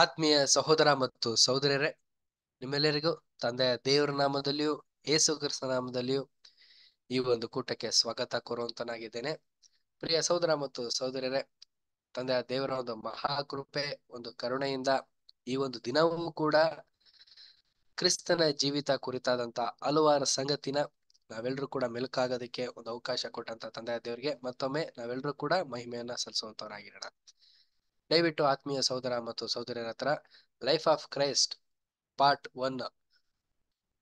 ಆತ್ಮೀಯ ಸಹೋದರ ಮತ್ತು ಸಹೋದರರೇ ನಿಮ್ಮೆಲ್ಲರಿಗೂ ತಂದೆಯ ದೇವರ ನಾಮದಲ್ಲಿಯೂ ಯೇಸು ಕ್ರಿಸ್ತ ನಾಮದಲ್ಲಿಯೂ ಈ ಒಂದು ಕೂಟಕ್ಕೆ ಸ್ವಾಗತ ಕೋರುವಂತನಾಗಿದ್ದೇನೆ ಪ್ರಿಯ ಸಹೋದರ ಮತ್ತು ಸಹೋದರರೇ ತಂದೆಯ ದೇವರ ಒಂದು ಮಹಾಕೃಪೆ ಒಂದು ಕರುಣೆಯಿಂದ ಈ ಒಂದು ದಿನವೂ ಕೂಡ ಕ್ರಿಸ್ತನ ಜೀವಿತ ಕುರಿತಾದಂತ ಹಲವಾರು ಸಂಗತಿನ ನಾವೆಲ್ಲರೂ ಕೂಡ ಮೆಲುಕಾಗೋದಕ್ಕೆ ಒಂದು ಅವಕಾಶ ಕೊಟ್ಟಂತ ತಂದೆಯ ದೇವರಿಗೆ ಮತ್ತೊಮ್ಮೆ ನಾವೆಲ್ಲರೂ ಕೂಡ ಮಹಿಮೆಯನ್ನ ಸಲ್ಲಿಸುವಂತವರಾಗಿರೋಣ ದಯವಿಟ್ಟು ಆತ್ಮೀಯ ಸಹೋದರ ಮತ್ತು ಸಹೋದರಿಯರ ಹತ್ರ life of Christ part one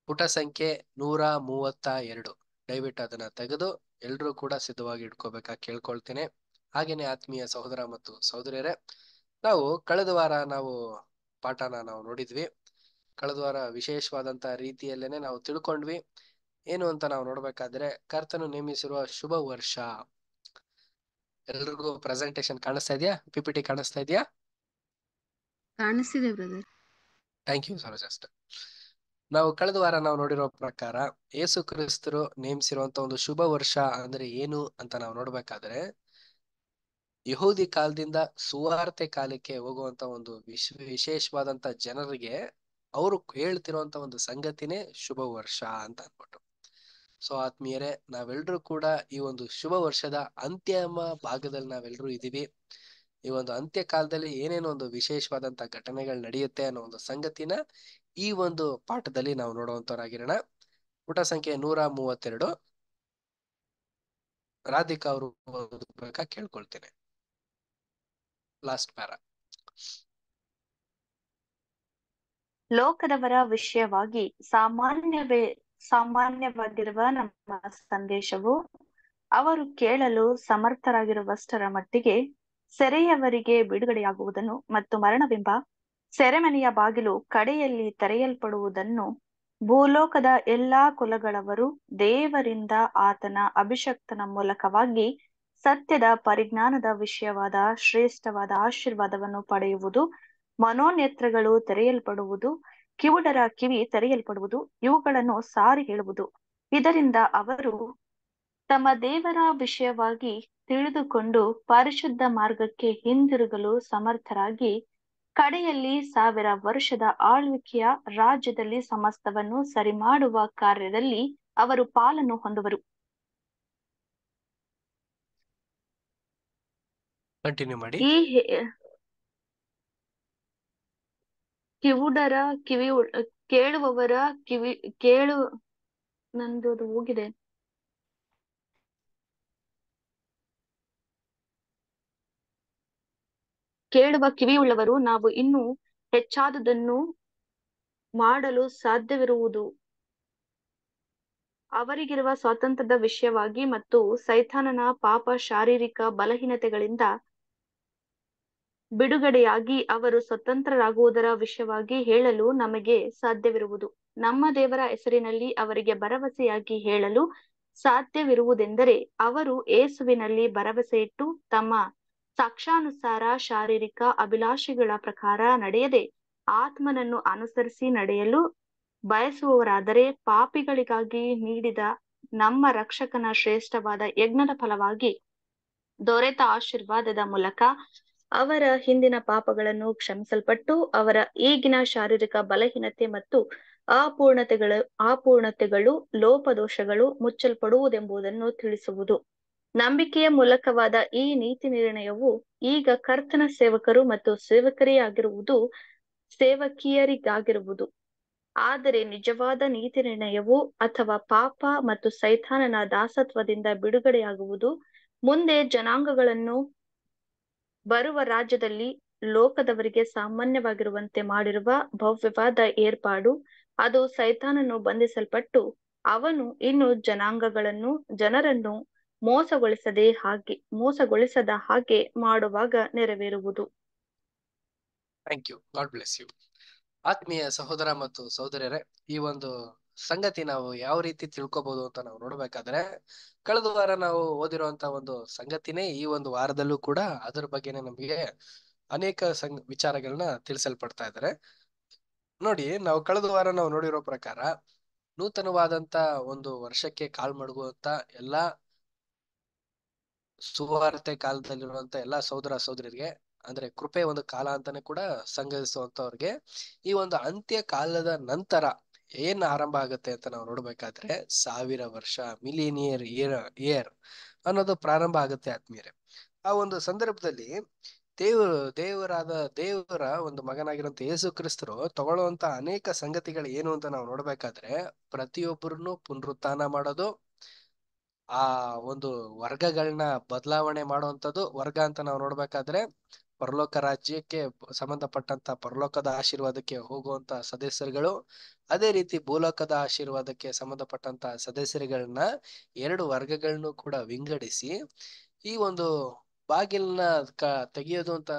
ಪುಟ ಸಂಖ್ಯೆ ನೂರ ಮೂವತ್ತ ಎರಡು ದಯವಿಟ್ಟು ಅದನ್ನ ತೆಗೆದು ಎಲ್ಲರೂ ಕೂಡ ಸಿದ್ಧವಾಗಿ ಇಟ್ಕೋಬೇಕಾ ಕೇಳ್ಕೊಳ್ತೇನೆ ಹಾಗೇನೆ ಆತ್ಮೀಯ ಸಹೋದರ ಮತ್ತು ಸಹೋದರಿಯರೇ ನಾವು ಕಳೆದ ವಾರ ನಾವು ಪಾಠನ ನಾವು ನೋಡಿದ್ವಿ ಕಳೆದ ವಾರ ವಿಶೇಷವಾದಂತ ರೀತಿಯಲ್ಲೇನೆ ನಾವು ತಿಳ್ಕೊಂಡ್ವಿ ಏನು ಅಂತ ನಾವು ನೋಡ್ಬೇಕಾದ್ರೆ ಕರ್ತನು ನೇಮಿಸಿರುವ ಶುಭ ವರ್ಷ ಎಲ್ರಿಗೂ ಪ್ರೆಸೆಂಟೇಶನ್ ಕಾಣಿಸ್ತಾ ಇದೆಯಾ ಪಿಪಿಟಿ ಕಾಣಿಸ್ತಾ ಇದೆಯಾ ಕಾಣಿಸ್ತಿದೆ brother thank you sir just ನಾವು ಕಳೆದ ವಾರ ನಾವು ನೋಡಿರೋ ಪ್ರಕಾರ ಯೇಸು ಕ್ರಿಸ್ತರು ನೇಮಿಸಿರುವಂತ ಒಂದು ಶುಭ ವರ್ಷ ಅಂದ್ರೆ ಏನು ಅಂತ ನಾವು ನೋಡ್ಬೇಕಾದ್ರೆ ಯಹೂದಿ ಕಾಲದಿಂದ ಸುವಾರ್ತೆ ಕಾಲಕ್ಕೆ ಹೋಗುವಂತ ಒಂದು ವಿಶ್ ವಿಶೇಷವಾದಂತ ಜನರಿಗೆ ಅವರು ಹೇಳ್ತಿರುವಂತ ಒಂದು ಸಂಗತಿನೇ ಶುಭ ವರ್ಷ ಅಂತ ಅನ್ಬಿಟ್ಟು ಸೊ ಆತ್ಮೀಯರೇ ನಾವೆಲ್ಲರೂ ಕೂಡ ಈ ಒಂದು ಶುಭ ವರ್ಷದ ಅಂತ್ಯಮ ಭಾಗದಲ್ಲಿ ನಾವೆಲ್ಲರೂ ಇದೀವಿ ಈ ಒಂದು ಅಂತ್ಯ ಕಾಲದಲ್ಲಿ ಏನೇನು ಒಂದು ವಿಶೇಷವಾದಂತ ಘಟನೆಗಳು ನಡೆಯುತ್ತೆ ಅನ್ನೋ ಒಂದು ಸಂಗತಿನ ಈ ಒಂದು ಪಾಠದಲ್ಲಿ ನಾವು ನೋಡುವಂತವರಾಗಿರೋಣ ಪುಟ ಸಂಖ್ಯೆ ನೂರ ಮೂವತ್ತೆರಡು ರಾಧಿಕಾ ಅವರು ಕೇಳ್ಕೊಳ್ತೇನೆ ಲಾಸ್ಟ್ ಪ್ಯಾರ ಲೋಕದವರ ವಿಷಯವಾಗಿ ಸಾಮಾನ್ಯವೇ ಸಾಮಾನ್ಯವಾಗಿರುವ ನಮ್ಮ ಸಂದೇಶವು ಅವರು ಕೇಳಲು ಸಮರ್ಥರಾಗಿರುವಷ್ಟರ ಮಟ್ಟಿಗೆ ಸೆರೆಯವರಿಗೆ ಬಿಡುಗಡೆಯಾಗುವುದನ್ನು ಮತ್ತು ಮರಣವೆಂಬ ಸೆರೆಮನೆಯ ಬಾಗಿಲು ಕಡೆಯಲ್ಲಿ ತೆರೆಯಲ್ಪಡುವುದನ್ನು ಭೂಲೋಕದ ಎಲ್ಲಾ ಕುಲಗಳವರು ದೇವರಿಂದ ಆತನ ಅಭಿಷಕ್ತನ ಮೂಲಕವಾಗಿ ಸತ್ಯದ ಪರಿಜ್ಞಾನದ ವಿಷಯವಾದ ಶ್ರೇಷ್ಠವಾದ ಆಶೀರ್ವಾದವನ್ನು ಪಡೆಯುವುದು ಮನೋನೇತ್ರಗಳು ತೆರೆಯಲ್ಪಡುವುದು ಕಿವುಡರ ಕಿವಿ ತೆರೆಯಲ್ಪಡುವುದು ಇವುಗಳನ್ನು ಸಾರಿ ಹೇಳುವುದು ಇದರಿಂದ ಅವರು ತಮ್ಮ ದೇವರ ವಿಷಯವಾಗಿ ತಿಳಿದುಕೊಂಡು ಪರಿಶುದ್ಧ ಮಾರ್ಗಕ್ಕೆ ಹಿಂದಿರುಗಲು ಸಮರ್ಥರಾಗಿ ಕಡೆಯಲ್ಲಿ ಸಾವಿರ ವರ್ಷದ ಆಳ್ವಿಕೆಯ ರಾಜ್ಯದಲ್ಲಿ ಸಮಸ್ತವನ್ನು ಸರಿ ಮಾಡುವ ಕಾರ್ಯದಲ್ಲಿ ಅವರು ಪಾಲನ್ನು ಹೊಂದುವರು ಈ ಕಿವುಡರ ಕಿವಿ ಕೇಳುವವರ ಕಿವಿ ಕೇಳು ನಂದು ಅದು ಹೋಗಿದೆ ಕೇಳುವ ಕಿವಿಯುಳ್ಳವರು ನಾವು ಇನ್ನೂ ಹೆಚ್ಚಾದದನ್ನು ಮಾಡಲು ಸಾಧ್ಯವಿರುವುದು ಅವರಿಗಿರುವ ಸ್ವಾತಂತ್ರ್ಯದ ವಿಷಯವಾಗಿ ಮತ್ತು ಸೈತಾನನ ಪಾಪ ಶಾರೀರಿಕ ಬಲಹೀನತೆಗಳಿಂದ ಬಿಡುಗಡೆಯಾಗಿ ಅವರು ಸ್ವತಂತ್ರರಾಗುವುದರ ವಿಷಯವಾಗಿ ಹೇಳಲು ನಮಗೆ ಸಾಧ್ಯವಿರುವುದು ನಮ್ಮ ದೇವರ ಹೆಸರಿನಲ್ಲಿ ಅವರಿಗೆ ಭರವಸೆಯಾಗಿ ಹೇಳಲು ಸಾಧ್ಯವಿರುವುದೆಂದರೆ ಅವರು ಏಸುವಿನಲ್ಲಿ ಭರವಸೆ ಇಟ್ಟು ತಮ್ಮ ಸಾಕ್ಷಾನುಸಾರ ಶಾರೀರಿಕ ಅಭಿಲಾಷೆಗಳ ಪ್ರಕಾರ ನಡೆಯದೆ ಆತ್ಮನನ್ನು ಅನುಸರಿಸಿ ನಡೆಯಲು ಬಯಸುವವರಾದರೆ ಪಾಪಿಗಳಿಗಾಗಿ ನೀಡಿದ ನಮ್ಮ ರಕ್ಷಕನ ಶ್ರೇಷ್ಠವಾದ ಯಜ್ಞದ ಫಲವಾಗಿ ದೊರೆತ ಆಶೀರ್ವಾದದ ಮೂಲಕ ಅವರ ಹಿಂದಿನ ಪಾಪಗಳನ್ನು ಕ್ಷಮಿಸಲ್ಪಟ್ಟು ಅವರ ಈಗಿನ ಶಾರೀರಿಕ ಬಲಹೀನತೆ ಮತ್ತು ಅಪೂರ್ಣತೆಗಳು ಅಪೂರ್ಣತೆಗಳು ಲೋಪದೋಷಗಳು ಮುಚ್ಚಲ್ಪಡುವುದೆಂಬುದನ್ನು ತಿಳಿಸುವುದು ನಂಬಿಕೆಯ ಮೂಲಕವಾದ ಈ ನೀತಿ ನಿರ್ಣಯವು ಈಗ ಕರ್ತನ ಸೇವಕರು ಮತ್ತು ಸೇವಕರಿಯಾಗಿರುವುದು ಸೇವಕಿಯರಿಗಾಗಿರುವುದು ಆದರೆ ನಿಜವಾದ ನೀತಿ ನಿರ್ಣಯವು ಅಥವಾ ಪಾಪ ಮತ್ತು ಸೈತಾನನ ದಾಸತ್ವದಿಂದ ಬಿಡುಗಡೆಯಾಗುವುದು ಮುಂದೆ ಜನಾಂಗಗಳನ್ನು ಬರುವ ರಾಜ್ಯದಲ್ಲಿ ಲೋಕದವರಿಗೆ ಸಾಮಾನ್ಯವಾಗಿರುವಂತೆ ಮಾಡಿರುವ ಭವ್ಯವಾದ ಏರ್ಪಾಡು ಅದು ಸೈತಾನನ್ನು ಬಂಧಿಸಲ್ಪಟ್ಟು ಅವನು ಇನ್ನು ಜನಾಂಗಗಳನ್ನು ಜನರನ್ನು ಮೋಸಗೊಳಿಸದೆ ಹಾಗೆ ಮೋಸಗೊಳಿಸದ ಹಾಗೆ ಮಾಡುವಾಗ ನೆರವೇರುವುದು ಥ್ಯಾಂಕ್ ಯು ಗಾಡ್ ಆತ್ಮೀಯ ಸಹೋದರ ಮತ್ತು ಸಹೋದರರೇ ಈ ಒಂದು ಸಂಗತಿ ನಾವು ಯಾವ ರೀತಿ ತಿಳ್ಕೊಬಹುದು ಅಂತ ನಾವು ನೋಡ್ಬೇಕಾದ್ರೆ ಕಳೆದ ವಾರ ನಾವು ಓದಿರುವಂತ ಒಂದು ಸಂಗತಿನೇ ಈ ಒಂದು ವಾರದಲ್ಲೂ ಕೂಡ ಅದರ ಬಗ್ಗೆನೆ ನಮಗೆ ಅನೇಕ ಸಂ ವಿಚಾರಗಳನ್ನ ತಿಳಿಸಲ್ಪಡ್ತಾ ಇದ್ದಾರೆ ನೋಡಿ ನಾವು ಕಳೆದ ವಾರ ನಾವು ನೋಡಿರೋ ಪ್ರಕಾರ ನೂತನವಾದಂತ ಒಂದು ವರ್ಷಕ್ಕೆ ಕಾಲ್ ಮಡಗುವಂತ ಎಲ್ಲಾ ಸುವಾರ್ತೆ ಕಾಲದಲ್ಲಿರುವಂತ ಎಲ್ಲಾ ಸಹೋದರ ಸಹೋದರಿಗೆ ಅಂದ್ರೆ ಕೃಪೆ ಒಂದು ಕಾಲ ಅಂತಾನೆ ಕೂಡ ಸಂಗತಿಸುವಂತವ್ರಿಗೆ ಈ ಒಂದು ಅಂತ್ಯ ಕಾಲದ ನಂತರ ಏನ್ ಆರಂಭ ಆಗುತ್ತೆ ಅಂತ ನಾವು ನೋಡ್ಬೇಕಾದ್ರೆ ಸಾವಿರ ವರ್ಷ ಮಿಲಿನಿಯರ್ ಇಯರ್ ಇಯರ್ ಅನ್ನೋದು ಪ್ರಾರಂಭ ಆಗುತ್ತೆ ಆತ್ಮೀಯರೇ ಆ ಒಂದು ಸಂದರ್ಭದಲ್ಲಿ ದೇವ ದೇವರಾದ ದೇವರ ಒಂದು ಮಗನಾಗಿರುವಂತ ಯೇಸು ಕ್ರಿಸ್ತರು ತಗೊಳ್ಳುವಂತ ಅನೇಕ ಸಂಗತಿಗಳು ಏನು ಅಂತ ನಾವು ನೋಡ್ಬೇಕಾದ್ರೆ ಪ್ರತಿಯೊಬ್ಬರನ್ನು ಪುನರುತ್ಥಾನ ಮಾಡೋದು ಆ ಒಂದು ವರ್ಗಗಳನ್ನ ಬದಲಾವಣೆ ಮಾಡುವಂತದ್ದು ವರ್ಗ ಅಂತ ನಾವು ನೋಡ್ಬೇಕಾದ್ರೆ ಪರಲೋಕ ರಾಜ್ಯಕ್ಕೆ ಸಂಬಂಧಪಟ್ಟಂತ ಪರಲೋಕದ ಆಶೀರ್ವಾದಕ್ಕೆ ಹೋಗುವಂತ ಸದಸ್ಯರುಗಳು ಅದೇ ರೀತಿ ಭೂಲೋಕದ ಆಶೀರ್ವಾದಕ್ಕೆ ಸಂಬಂಧಪಟ್ಟಂತ ಸದಸ್ಯರುಗಳನ್ನ ಎರಡು ವರ್ಗಗಳನ್ನು ಕೂಡ ವಿಂಗಡಿಸಿ ಈ ಒಂದು ಬಾಗಿಲನ್ನ ಕ ತೆಗೆಯೋದು ಅಂತ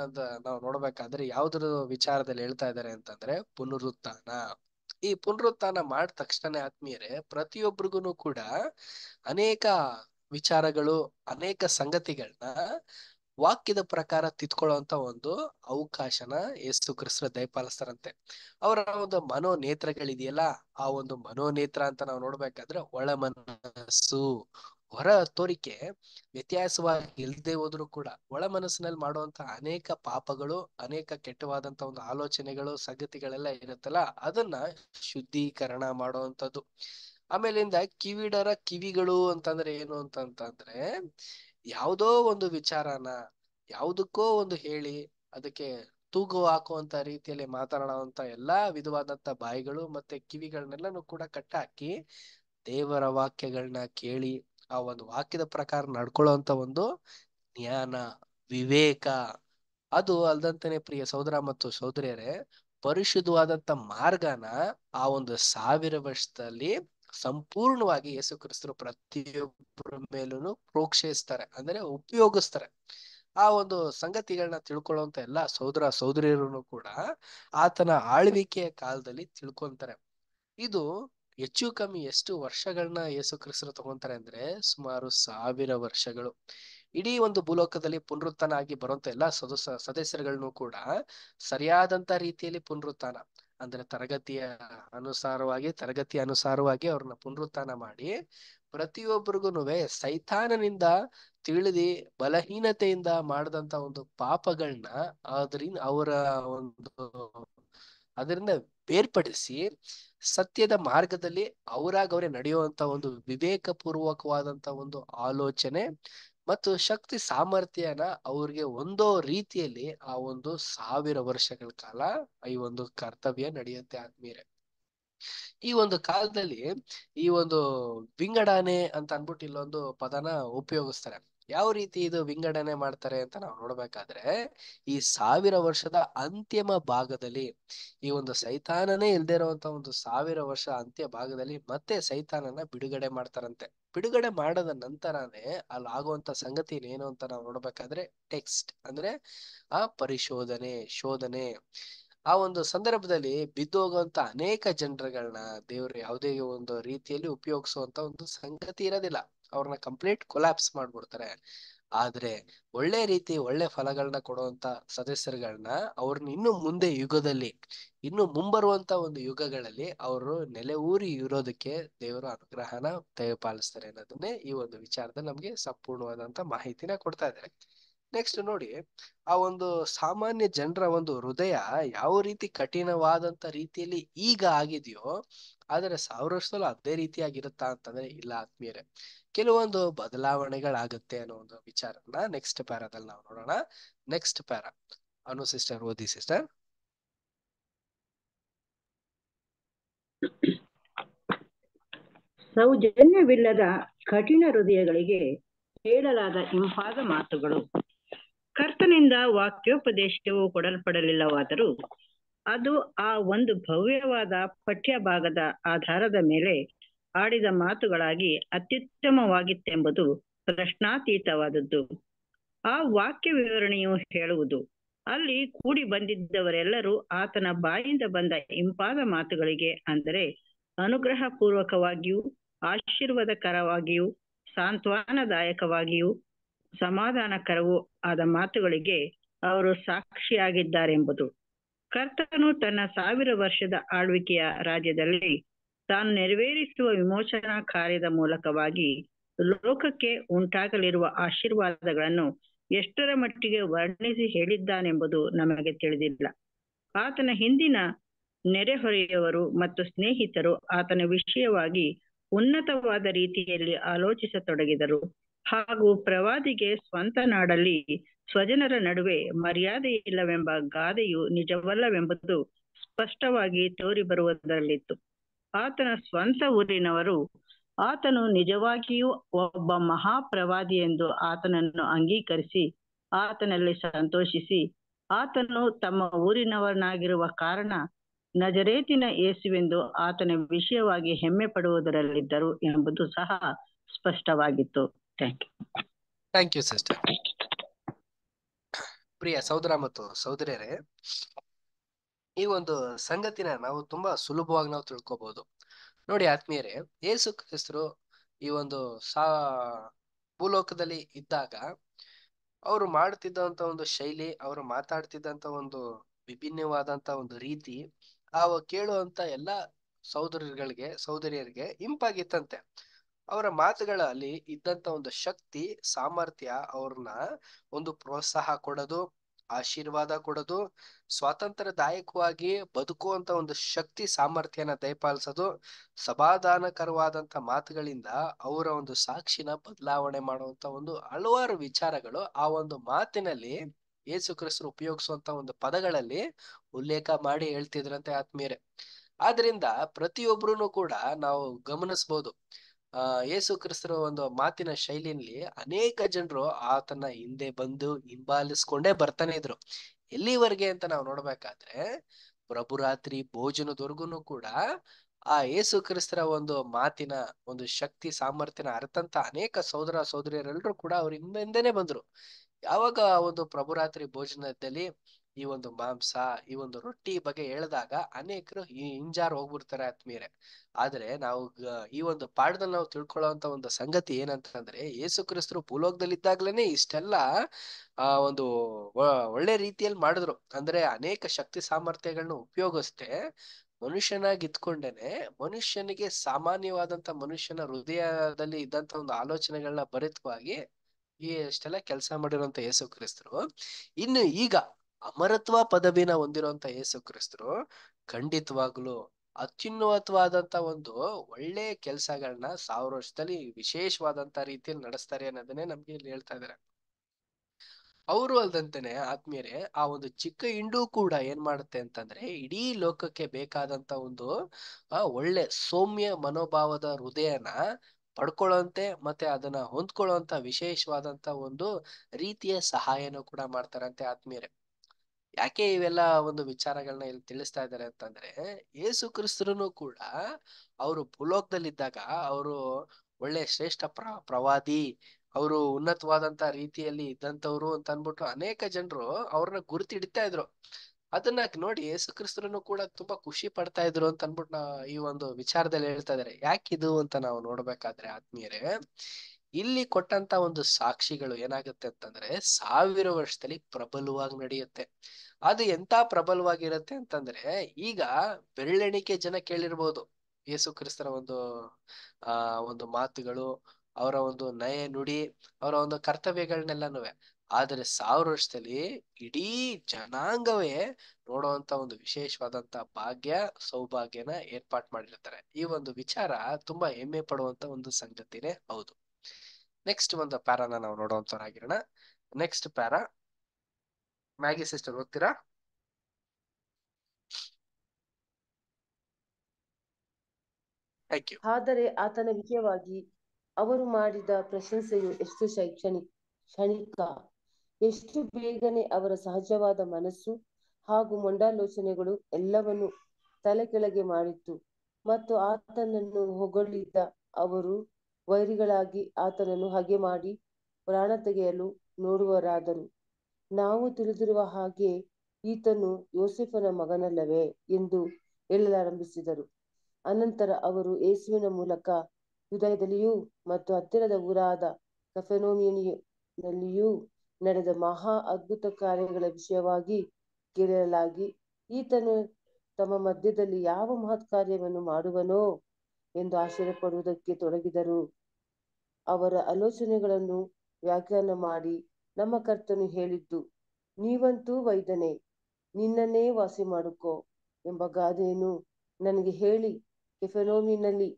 ನಾವು ನೋಡ್ಬೇಕಾದ್ರೆ ಯಾವ್ದ್ರ ವಿಚಾರದಲ್ಲಿ ಹೇಳ್ತಾ ಇದ್ದಾರೆ ಅಂತಂದ್ರೆ ಪುನರುತ್ಥಾನ ಈ ಪುನರುತ್ಥಾನ ಮಾಡಿದ ತಕ್ಷಣನೇ ಆತ್ಮೀಯರೇ ಪ್ರತಿಯೊಬ್ಬರಿಗೂ ಕೂಡ ಅನೇಕ ವಿಚಾರಗಳು ಅನೇಕ ಸಂಗತಿಗಳನ್ನ ವಾಕ್ಯದ ಪ್ರಕಾರ ತಿತ್ಕೊಳ್ಳುವಂತ ಒಂದು ಅವಕಾಶನ ಯೇಸು ಕ್ರಿಸ್ತರ ದಯಪಾಲಿಸ್ತಾರಂತೆ ಅವರ ಒಂದು ಮನೋನೇತ್ರಗಳಿದೆಯಲ್ಲ ಆ ಒಂದು ಮನೋನೇತ್ರ ಅಂತ ನಾವು ನೋಡ್ಬೇಕಾದ್ರೆ ಒಳ ಮನಸ್ಸು ಹೊರ ತೋರಿಕೆ ವ್ಯತ್ಯಾಸವಾಗಿ ಇಲ್ದೆ ಹೋದ್ರು ಕೂಡ ಒಳ ಮನಸ್ಸಿನಲ್ಲಿ ಮಾಡುವಂತ ಅನೇಕ ಪಾಪಗಳು ಅನೇಕ ಕೆಟ್ಟವಾದಂತ ಒಂದು ಆಲೋಚನೆಗಳು ಸಂಗತಿಗಳೆಲ್ಲ ಇರುತ್ತಲ್ಲ ಅದನ್ನ ಶುದ್ಧೀಕರಣ ಮಾಡುವಂತದ್ದು ಆಮೇಲಿಂದ ಕಿವಿಡರ ಕಿವಿಗಳು ಅಂತಂದ್ರೆ ಏನು ಅಂತಂತಂದ್ರೆ ಯಾವುದೋ ಒಂದು ವಿಚಾರನ ಯಾವುದಕ್ಕೋ ಒಂದು ಹೇಳಿ ಅದಕ್ಕೆ ತೂಗು ಹಾಕುವಂತ ರೀತಿಯಲ್ಲಿ ಮಾತಾಡುವಂತ ಎಲ್ಲಾ ವಿಧವಾದಂತ ಬಾಯಿಗಳು ಮತ್ತೆ ಕಿವಿಗಳನ್ನೆಲ್ಲನೂ ಕೂಡ ಕಟ್ಟಾಕಿ ದೇವರ ವಾಕ್ಯಗಳನ್ನ ಕೇಳಿ ಆ ಒಂದು ವಾಕ್ಯದ ಪ್ರಕಾರ ನಡ್ಕೊಳ್ಳುವಂತ ಒಂದು ಜ್ಞಾನ ವಿವೇಕ ಅದು ಅಲ್ದಂತನೇ ಪ್ರಿಯ ಸಹೋದರ ಮತ್ತು ಸಹೋದರಿಯರೇ ಪರಿಶುದ್ಧವಾದಂತ ಮಾರ್ಗನ ಆ ಒಂದು ಸಾವಿರ ವರ್ಷದಲ್ಲಿ ಸಂಪೂರ್ಣವಾಗಿ ಯೇಸು ಕ್ರಿಸ್ತರು ಪ್ರತಿಯೊಬ್ಬರ ಮೇಲೂ ಪ್ರೋಕ್ಷಿಸ್ತಾರೆ ಅಂದ್ರೆ ಉಪಯೋಗಿಸ್ತಾರೆ ಆ ಒಂದು ಸಂಗತಿಗಳನ್ನ ತಿಳ್ಕೊಳ್ಳುವಂತ ಎಲ್ಲಾ ಸೋದರ ಸೋದರಿಯರು ಕೂಡ ಆತನ ಆಳ್ವಿಕೆಯ ಕಾಲದಲ್ಲಿ ತಿಳ್ಕೊಂತಾರೆ ಇದು ಹೆಚ್ಚು ಕಮ್ಮಿ ಎಷ್ಟು ವರ್ಷಗಳನ್ನ ಯೇಸು ಕ್ರಿಸ್ತರು ತಗೊಂತಾರೆ ಅಂದ್ರೆ ಸುಮಾರು ಸಾವಿರ ವರ್ಷಗಳು ಇಡೀ ಒಂದು ಭೂಲೋಕದಲ್ಲಿ ಪುನರುತ್ಥಾನ ಆಗಿ ಬರುವಂತ ಎಲ್ಲಾ ಸದಸ್ಯ ಸದಸ್ಯರುಗಳ್ನು ಕೂಡ ಸರಿಯಾದಂತ ರೀತಿಯಲ್ಲಿ ಪುನರುತ್ಥಾನ ಅಂದ್ರೆ ತರಗತಿಯ ಅನುಸಾರವಾಗಿ ತರಗತಿ ಅನುಸಾರವಾಗಿ ಅವ್ರನ್ನ ಪುನರುತ್ಥಾನ ಮಾಡಿ ಪ್ರತಿಯೊಬ್ಬರಿಗೂ ಸೈತಾನನಿಂದ ತಿಳಿದಿ ಬಲಹೀನತೆಯಿಂದ ಮಾಡದಂತ ಒಂದು ಪಾಪಗಳನ್ನ ಅದರಿಂದ ಅವರ ಒಂದು ಅದರಿಂದ ಬೇರ್ಪಡಿಸಿ ಸತ್ಯದ ಮಾರ್ಗದಲ್ಲಿ ಅವರಾಗವ್ರೆ ನಡೆಯುವಂತ ಒಂದು ವಿವೇಕ ಪೂರ್ವಕವಾದಂತ ಒಂದು ಆಲೋಚನೆ ಮತ್ತು ಶಕ್ತಿ ಸಾಮರ್ಥ್ಯನ ಅವ್ರಿಗೆ ಒಂದೋ ರೀತಿಯಲ್ಲಿ ಆ ಒಂದು ಸಾವಿರ ವರ್ಷಗಳ ಕಾಲ ಈ ಒಂದು ಕರ್ತವ್ಯ ನಡೆಯುತ್ತೆ ಆದ್ಮೇಲೆ ಈ ಒಂದು ಕಾಲದಲ್ಲಿ ಈ ಒಂದು ವಿಂಗಡಾನೆ ಅಂತ ಅನ್ಬಿಟ್ಟು ಇಲ್ಲೊಂದು ಪದನ ಉಪಯೋಗಿಸ್ತಾರೆ ಯಾವ ರೀತಿ ಇದು ವಿಂಗಡಣೆ ಮಾಡ್ತಾರೆ ಅಂತ ನಾವು ನೋಡ್ಬೇಕಾದ್ರೆ ಈ ಸಾವಿರ ವರ್ಷದ ಅಂತಿಮ ಭಾಗದಲ್ಲಿ ಈ ಒಂದು ಸೈತಾನನೇ ಇಲ್ದೇ ಒಂದು ಸಾವಿರ ವರ್ಷ ಅಂತ್ಯ ಭಾಗದಲ್ಲಿ ಮತ್ತೆ ಸೈತಾನನ ಬಿಡುಗಡೆ ಮಾಡ್ತಾರಂತೆ ಬಿಡುಗಡೆ ಮಾಡದ ನಂತರನೇ ಅಲ್ಲಿ ಆಗುವಂತ ಸಂಗತಿ ಏನು ಅಂತ ನಾವು ನೋಡ್ಬೇಕಾದ್ರೆ ಟೆಕ್ಸ್ಟ್ ಅಂದ್ರೆ ಆ ಪರಿಶೋಧನೆ ಶೋಧನೆ ಆ ಒಂದು ಸಂದರ್ಭದಲ್ಲಿ ಬಿದ್ದೋಗುವಂತ ಅನೇಕ ಜನರುಗಳನ್ನ ದೇವರು ಯಾವುದೇ ಒಂದು ರೀತಿಯಲ್ಲಿ ಉಪಯೋಗಿಸುವಂತ ಒಂದು ಸಂಗತಿ ಇರೋದಿಲ್ಲ ಅವ್ರನ್ನ ಕಂಪ್ಲೀಟ್ ಕೊಲಾಪ್ಸ್ ಮಾಡ್ಬಿಡ್ತಾರೆ ಆದ್ರೆ ಒಳ್ಳೆ ರೀತಿ ಒಳ್ಳೆ ಫಲಗಳನ್ನ ಕೊಡುವಂತ ಸದಸ್ಯರುಗಳನ್ನ ಅವ್ರನ್ನ ಇನ್ನು ಮುಂದೆ ಯುಗದಲ್ಲಿ ಇನ್ನು ಮುಂಬರುವಂತ ಒಂದು ಯುಗಗಳಲ್ಲಿ ಅವರು ನೆಲೆ ಊರಿ ಇರೋದಕ್ಕೆ ದೇವರು ಅನುಗ್ರಹನ ಪಾಲಿಸ್ತಾರೆ ಅನ್ನೋದನ್ನೇ ಈ ಒಂದು ವಿಚಾರದಲ್ಲಿ ನಮ್ಗೆ ಸಂಪೂರ್ಣವಾದಂತ ಮಾಹಿತಿನ ಕೊಡ್ತಾ ಇದ್ದಾರೆ ನೆಕ್ಸ್ಟ್ ನೋಡಿ ಆ ಒಂದು ಸಾಮಾನ್ಯ ಜನರ ಒಂದು ಹೃದಯ ಯಾವ ರೀತಿ ಕಠಿಣವಾದಂತ ರೀತಿಯಲ್ಲಿ ಈಗ ಆಗಿದೆಯೋ ಆದ್ರೆ ಸಾವಿರ ಅದೇ ರೀತಿಯಾಗಿರುತ್ತಾ ಅಂತಂದ್ರೆ ಇಲ್ಲ ಆತ್ಮೀಯರೇ ಕೆಲವೊಂದು ಬದಲಾವಣೆಗಳಾಗುತ್ತೆ ಅನ್ನೋ ಒಂದು ವಿಚಾರನ ನೆಕ್ಸ್ಟ್ ಪ್ಯಾರಾದಲ್ಲಿ ನಾವು ನೋಡೋಣ ನೆಕ್ಸ್ಟ್ ಪ್ಯಾರಾ ಅನು ಸಿಸ್ಟರ್ ಓದಿ ಸಿಸ್ಟರ್ ಸೌಜನ್ಯವಿಲ್ಲದ ಕಠಿಣ ಹೃದಯಗಳಿಗೆ ಹೇಳಲಾದ ಇಂಪಾದ ಮಾತುಗಳು ಕರ್ತನಿಂದ ವಾಕ್ಯೋಪದೇಶವು ಕೊಡಲ್ಪಡಲಿಲ್ಲವಾದರೂ ಅದು ಆ ಒಂದು ಭವ್ಯವಾದ ಪಠ್ಯ ಭಾಗದ ಆಧಾರದ ಮೇಲೆ ಆಡಿದ ಮಾತುಗಳಾಗಿ ಅತ್ಯುತ್ತಮವಾಗಿತ್ತೆಂಬುದು ಪ್ರಶ್ನಾತೀತವಾದದ್ದು ಆ ವಾಕ್ಯ ವಿವರಣೆಯು ಹೇಳುವುದು ಅಲ್ಲಿ ಕೂಡಿ ಬಂದಿದ್ದವರೆಲ್ಲರೂ ಆತನ ಬಾಯಿಂದ ಬಂದ ಇಂಪಾದ ಮಾತುಗಳಿಗೆ ಅಂದರೆ ಅನುಗ್ರಹ ಪೂರ್ವಕವಾಗಿಯೂ ಆಶೀರ್ವಾದಕರವಾಗಿಯೂ ಸಾಂತ್ವನದಾಯಕವಾಗಿಯೂ ಸಮಾಧಾನಕರವೂ ಆದ ಮಾತುಗಳಿಗೆ ಅವರು ಸಾಕ್ಷಿಯಾಗಿದ್ದಾರೆಂಬುದು ಕರ್ತನು ತನ್ನ ಸಾವಿರ ವರ್ಷದ ಆಳ್ವಿಕೆಯ ರಾಜ್ಯದಲ್ಲಿ ತಾನು ನೆರವೇರಿಸುವ ವಿಮೋಚನಾ ಕಾರ್ಯದ ಮೂಲಕವಾಗಿ ಲೋಕಕ್ಕೆ ಉಂಟಾಗಲಿರುವ ಆಶೀರ್ವಾದಗಳನ್ನು ಎಷ್ಟರ ಮಟ್ಟಿಗೆ ವರ್ಣಿಸಿ ಹೇಳಿದ್ದಾನೆಂಬುದು ನಮಗೆ ತಿಳಿದಿಲ್ಲ ಆತನ ಹಿಂದಿನ ನೆರೆಹೊರೆಯವರು ಮತ್ತು ಸ್ನೇಹಿತರು ಆತನ ವಿಷಯವಾಗಿ ಉನ್ನತವಾದ ರೀತಿಯಲ್ಲಿ ಆಲೋಚಿಸತೊಡಗಿದರು ಹಾಗೂ ಪ್ರವಾದಿಗೆ ಸ್ವಂತ ನಾಡಲ್ಲಿ ಸ್ವಜನರ ನಡುವೆ ಮರ್ಯಾದೆ ಇಲ್ಲವೆಂಬ ಗಾದೆಯು ನಿಜವಲ್ಲವೆಂಬುದು ಸ್ಪಷ್ಟವಾಗಿ ತೋರಿಬರುವುದರಲ್ಲಿತ್ತು ಆತನ ಸ್ವಂತ ಊರಿನವರು ಆತನು ನಿಜವಾಗಿಯೂ ಒಬ್ಬ ಮಹಾಪ್ರವಾದಿ ಎಂದು ಆತನನ್ನು ಅಂಗೀಕರಿಸಿ ಆತನಲ್ಲಿ ಸಂತೋಷಿಸಿ ಆತನು ತಮ್ಮ ಊರಿನವರನಾಗಿರುವ ಕಾರಣ ನಜರೇತಿನ ಏಸುವೆಂದು ಆತನ ವಿಷಯವಾಗಿ ಹೆಮ್ಮೆ ಪಡುವುದರಲ್ಲಿದ್ದರು ಎಂಬುದು ಸಹ ಸ್ಪಷ್ಟವಾಗಿತ್ತು thank you thank you sister ಪ್ರಿಯ ಸಹೋದರ ಮತ್ತು ಸಹೋದರಿಯರೇ ಈ ಒಂದು ಸಂಗತಿನ ನಾವು ತುಂಬಾ ಸುಲಭವಾಗಿ ನಾವು ತಿಳ್ಕೊಬಹುದು ನೋಡಿ ಆತ್ಮೀಯರೇ ಯೇಸು ಕ್ರಿಸ್ತರು ಈ ಒಂದು ಸಾ ಭೂಲೋಕದಲ್ಲಿ ಇದ್ದಾಗ ಅವರು ಮಾಡುತ್ತಿದ್ದಂತ ಒಂದು ಶೈಲಿ ಅವರು ಮಾತಾಡ್ತಿದ್ದಂತ ಒಂದು ವಿಭಿನ್ನವಾದಂತ ಒಂದು ರೀತಿ ಆ ಕೇಳುವಂತ ಎಲ್ಲಾ ಸಹೋದರಿಗಳಿಗೆ ಸಹೋದರಿಯರಿಗೆ ಇಂಪಾಗಿತ್ತಂತೆ ಅವರ ಮಾತುಗಳಲ್ಲಿ ಇದ್ದಂತ ಒಂದು ಶಕ್ತಿ ಸಾಮರ್ಥ್ಯ ಅವ್ರನ್ನ ಒಂದು ಪ್ರೋತ್ಸಾಹ ಕೊಡೋದು ಆಶೀರ್ವಾದ ಕೊಡೋದು ಸ್ವಾತಂತ್ರ್ಯದಾಯಕವಾಗಿ ಬದುಕುವಂತ ಒಂದು ಶಕ್ತಿ ಸಾಮರ್ಥ್ಯನ ದಯಪಾಲಿಸೋದು ಸಮಾಧಾನಕರವಾದಂತ ಮಾತುಗಳಿಂದ ಅವರ ಒಂದು ಸಾಕ್ಷಿನ ಬದಲಾವಣೆ ಮಾಡುವಂತ ಒಂದು ಹಲವಾರು ವಿಚಾರಗಳು ಆ ಒಂದು ಮಾತಿನಲ್ಲಿ ಯೇಸು ಕ್ರಿಸ್ತರು ಉಪಯೋಗಿಸುವಂತ ಒಂದು ಪದಗಳಲ್ಲಿ ಉಲ್ಲೇಖ ಮಾಡಿ ಹೇಳ್ತಿದ್ರಂತೆ ಆತ್ಮೀಯರೇ ಆದ್ರಿಂದ ಪ್ರತಿಯೊಬ್ರು ಕೂಡ ನಾವು ಗಮನಿಸಬಹುದು ಆ ಯೇಸು ಕ್ರಿಸ್ತರ ಒಂದು ಮಾತಿನ ಶೈಲಿಯಲ್ಲಿ ಅನೇಕ ಜನರು ಆತನ ಹಿಂದೆ ಬಂದು ಹಿಂಬಾಲಿಸ್ಕೊಂಡೇ ಬರ್ತಾನೆ ಇದ್ರು ಎಲ್ಲಿವರೆಗೆ ಅಂತ ನಾವು ನೋಡ್ಬೇಕಾದ್ರೆ ಪ್ರಭು ರಾತ್ರಿ ಭೋಜನದವರೆಗೂ ಕೂಡ ಆ ಏಸು ಕ್ರಿಸ್ತರ ಒಂದು ಮಾತಿನ ಒಂದು ಶಕ್ತಿ ಸಾಮರ್ಥ್ಯನ ಅರ್ಥಂತ ಅನೇಕ ಸೋದರ ಸೋದರಿಯರೆಲ್ಲರೂ ಕೂಡ ಅವ್ರ ಹಿಂದೆನೆ ಬಂದ್ರು ಯಾವಾಗ ಒಂದು ಪ್ರಭುರಾತ್ರಿ ಭೋಜನದಲ್ಲಿ ಈ ಒಂದು ಮಾಂಸ ಈ ಒಂದು ರೊಟ್ಟಿ ಬಗ್ಗೆ ಹೇಳಿದಾಗ ಅನೇಕರು ಈ ಹಿಂಜಾರು ಹೋಗ್ಬಿಡ್ತಾರೆ ಆತ್ಮೀಯರೇ ಆದ್ರೆ ನಾವು ಈ ಒಂದು ಪಾಠದಲ್ಲಿ ನಾವು ಅಂತ ಒಂದು ಸಂಗತಿ ಏನಂತಂದ್ರೆ ಯೇಸು ಕ್ರಿಸ್ತರು ಭೂಲೋಕದಲ್ಲಿ ಇದ್ದಾಗ್ಲೇನೆ ಇಷ್ಟೆಲ್ಲ ಆ ಒಂದು ಒಳ್ಳೆ ರೀತಿಯಲ್ಲಿ ಮಾಡಿದ್ರು ಅಂದ್ರೆ ಅನೇಕ ಶಕ್ತಿ ಸಾಮರ್ಥ್ಯಗಳನ್ನ ಉಪಯೋಗಿಸ್ತೆ ಮನುಷ್ಯನಾಗಿ ಇದ್ಕೊಂಡೇನೆ ಮನುಷ್ಯನಿಗೆ ಸಾಮಾನ್ಯವಾದಂತ ಮನುಷ್ಯನ ಹೃದಯದಲ್ಲಿ ಇದ್ದಂತ ಒಂದು ಆಲೋಚನೆಗಳನ್ನ ಭರಿತವಾಗಿ ಈ ಅಷ್ಟೆಲ್ಲ ಕೆಲಸ ಮಾಡಿರುವಂತ ಯೇಸು ಕ್ರಿಸ್ತರು ಇನ್ನು ಈಗ ಅಮರತ್ವ ಪದವಿನ ಹೊಂದಿರುವಂತ ಯೇಸು ಕ್ರಿಸ್ತರು ಖಂಡಿತವಾಗ್ಲು ಅತ್ಯುನ್ನತವಾದಂತ ಒಂದು ಒಳ್ಳೆ ಕೆಲಸಗಳನ್ನ ಸಾವಿರ ವರ್ಷದಲ್ಲಿ ವಿಶೇಷವಾದಂತ ರೀತಿಯಲ್ಲಿ ನಡೆಸ್ತಾರೆ ಅನ್ನೋದನ್ನೇ ನಮ್ಗೆ ಇಲ್ಲಿ ಹೇಳ್ತಾ ಇದಾರೆ ಅವರು ಅಲ್ದಂತೆನೆ ಆತ್ಮೀಯರೇ ಆ ಒಂದು ಚಿಕ್ಕ ಹಿಂಡು ಕೂಡ ಏನ್ ಮಾಡುತ್ತೆ ಅಂತಂದ್ರೆ ಇಡೀ ಲೋಕಕ್ಕೆ ಬೇಕಾದಂತ ಒಂದು ಒಳ್ಳೆ ಸೌಮ್ಯ ಮನೋಭಾವದ ಹೃದಯನ ಪಡ್ಕೊಳ್ಳೋಂತೆ ಮತ್ತೆ ಅದನ್ನ ಹೊಂದ್ಕೊಳ್ಳೋಂತ ವಿಶೇಷವಾದಂತ ಒಂದು ರೀತಿಯ ಸಹಾಯನೂ ಕೂಡ ಮಾಡ್ತಾರಂತೆ ಆತ್ಮೀಯರೇ ಯಾಕೆ ಇವೆಲ್ಲ ಒಂದು ವಿಚಾರಗಳನ್ನ ಇಲ್ಲಿ ತಿಳಿಸ್ತಾ ಇದಾರೆ ಅಂತಂದ್ರೆ ಯೇಸು ಕ್ರಿಸ್ತರನು ಕೂಡ ಅವರು ಭೂಲೋಕದಲ್ಲಿದ್ದಾಗ ಅವರು ಒಳ್ಳೆ ಶ್ರೇಷ್ಠ ಪ್ರ ಪ್ರವಾದಿ ಅವರು ಉನ್ನತವಾದಂತ ರೀತಿಯಲ್ಲಿ ಇದ್ದಂಥವ್ರು ಅಂತ ಅನ್ಬಿಟ್ಟು ಅನೇಕ ಜನರು ಅವ್ರನ್ನ ಗುರುತಿ ಹಿಡಿತಾ ಇದ್ರು ಅದನ್ನ ನೋಡಿ ಯೇಸು ಕ್ರಿಸ್ತರನ್ನು ಕೂಡ ತುಂಬಾ ಖುಷಿ ಪಡ್ತಾ ಇದ್ರು ಅಂತ ಅನ್ಬಿಟ್ಟು ಈ ಒಂದು ವಿಚಾರದಲ್ಲಿ ಹೇಳ್ತಾ ಇದಾರೆ ಯಾಕಿದು ಅಂತ ನಾವು ನೋಡ್ಬೇಕಾದ್ರೆ ಆತ್ಮೀಯರೇ ಇಲ್ಲಿ ಕೊಟ್ಟಂತ ಒಂದು ಸಾಕ್ಷಿಗಳು ಏನಾಗುತ್ತೆ ಅಂತಂದ್ರೆ ಸಾವಿರ ವರ್ಷದಲ್ಲಿ ಪ್ರಬಲವಾಗಿ ನಡೆಯುತ್ತೆ ಅದು ಎಂತ ಪ್ರಬಲವಾಗಿರುತ್ತೆ ಅಂತಂದ್ರೆ ಈಗ ಬೆರಳೆಣಿಕೆ ಜನ ಕೇಳಿರ್ಬೋದು ಯೇಸು ಕ್ರಿಸ್ತರ ಒಂದು ಆ ಒಂದು ಮಾತುಗಳು ಅವರ ಒಂದು ನಯ ನುಡಿ ಅವರ ಒಂದು ಕರ್ತವ್ಯಗಳನ್ನೆಲ್ಲನೂ ಆದರೆ ಸಾವಿರ ವರ್ಷದಲ್ಲಿ ಇಡೀ ಜನಾಂಗವೇ ನೋಡುವಂತ ಒಂದು ವಿಶೇಷವಾದಂತ ಭಾಗ್ಯ ಸೌಭಾಗ್ಯನ ಏರ್ಪಾಟ್ ಮಾಡಿರ್ತಾರೆ ಈ ಒಂದು ವಿಚಾರ ತುಂಬಾ ಹೆಮ್ಮೆ ಪಡುವಂತ ಒಂದು ಸಂಗತಿನೇ ಹೌದು ನೆಕ್ಸ್ಟ್ ಒಂದು ಪ್ಯಾರಾನ ನಾವು ನೋಡುವಂತವರಾಗಿರೋಣ ನೆಕ್ಸ್ಟ್ ಪ್ಯಾರಾ ಮ್ಯಾಗಿ ಸಿಸ್ಟರ್ ಓದ್ತೀರಾ ಆದರೆ ಆತನ ವಿಷಯವಾಗಿ ಅವರು ಮಾಡಿದ ಪ್ರಶಂಸೆಯು ಎಷ್ಟು ಶೈಕ್ಷಣಿಕ ಕ್ಷಣಿಕ ಎಷ್ಟು ಬೇಗನೆ ಅವರ ಸಹಜವಾದ ಮನಸ್ಸು ಹಾಗೂ ಮೊಂಡಾಲೋಚನೆಗಳು ಎಲ್ಲವನ್ನು ತಲೆ ಕೆಳಗೆ ಮಾಡಿತ್ತು ಮತ್ತು ಆತನನ್ನು ಹೊಗಳಿದ್ದ ಅವರು ವೈರಿಗಳಾಗಿ ಆತನನ್ನು ಹಗೆ ಮಾಡಿ ಪ್ರಾಣ ತೆಗೆಯಲು ನೋಡುವರಾದರು ನಾವು ತಿಳಿದಿರುವ ಹಾಗೆ ಈತನು ಯೋಸೆಫನ ಮಗನಲ್ಲವೇ ಎಂದು ಹೇಳಲಾರಂಭಿಸಿದರು ಅನಂತರ ಅವರು ಯೇಸುವಿನ ಮೂಲಕ ಹೃದಯದಲ್ಲಿಯೂ ಮತ್ತು ಹತ್ತಿರದ ಊರಾದ ಕಫೆನೋಮಿಯಲ್ಲಿಯೂ ನಡೆದ ಮಹಾ ಅದ್ಭುತ ಕಾರ್ಯಗಳ ವಿಷಯವಾಗಿ ಕೇಳಲಾಗಿ ಈತನು ತಮ್ಮ ಮಧ್ಯದಲ್ಲಿ ಯಾವ ಮಹತ್ ಕಾರ್ಯವನ್ನು ಮಾಡುವನೋ ಎಂದು ಆಶ್ಚರ್ಯಪಡುವುದಕ್ಕೆ ತೊಡಗಿದರು ಅವರ ಆಲೋಚನೆಗಳನ್ನು ವ್ಯಾಖ್ಯಾನ ಮಾಡಿ ನಮ್ಮ ಕರ್ತನು ಹೇಳಿದ್ದು ನೀವಂತೂ ವೈದನೆ ನಿನ್ನನ್ನೇ ವಾಸಿ ಮಾಡುಕೋ ಎಂಬ ಗಾದೆಯನ್ನು ನನಗೆ ಹೇಳಿ ಕೆಫೆನೋಮಿನಲ್ಲಿ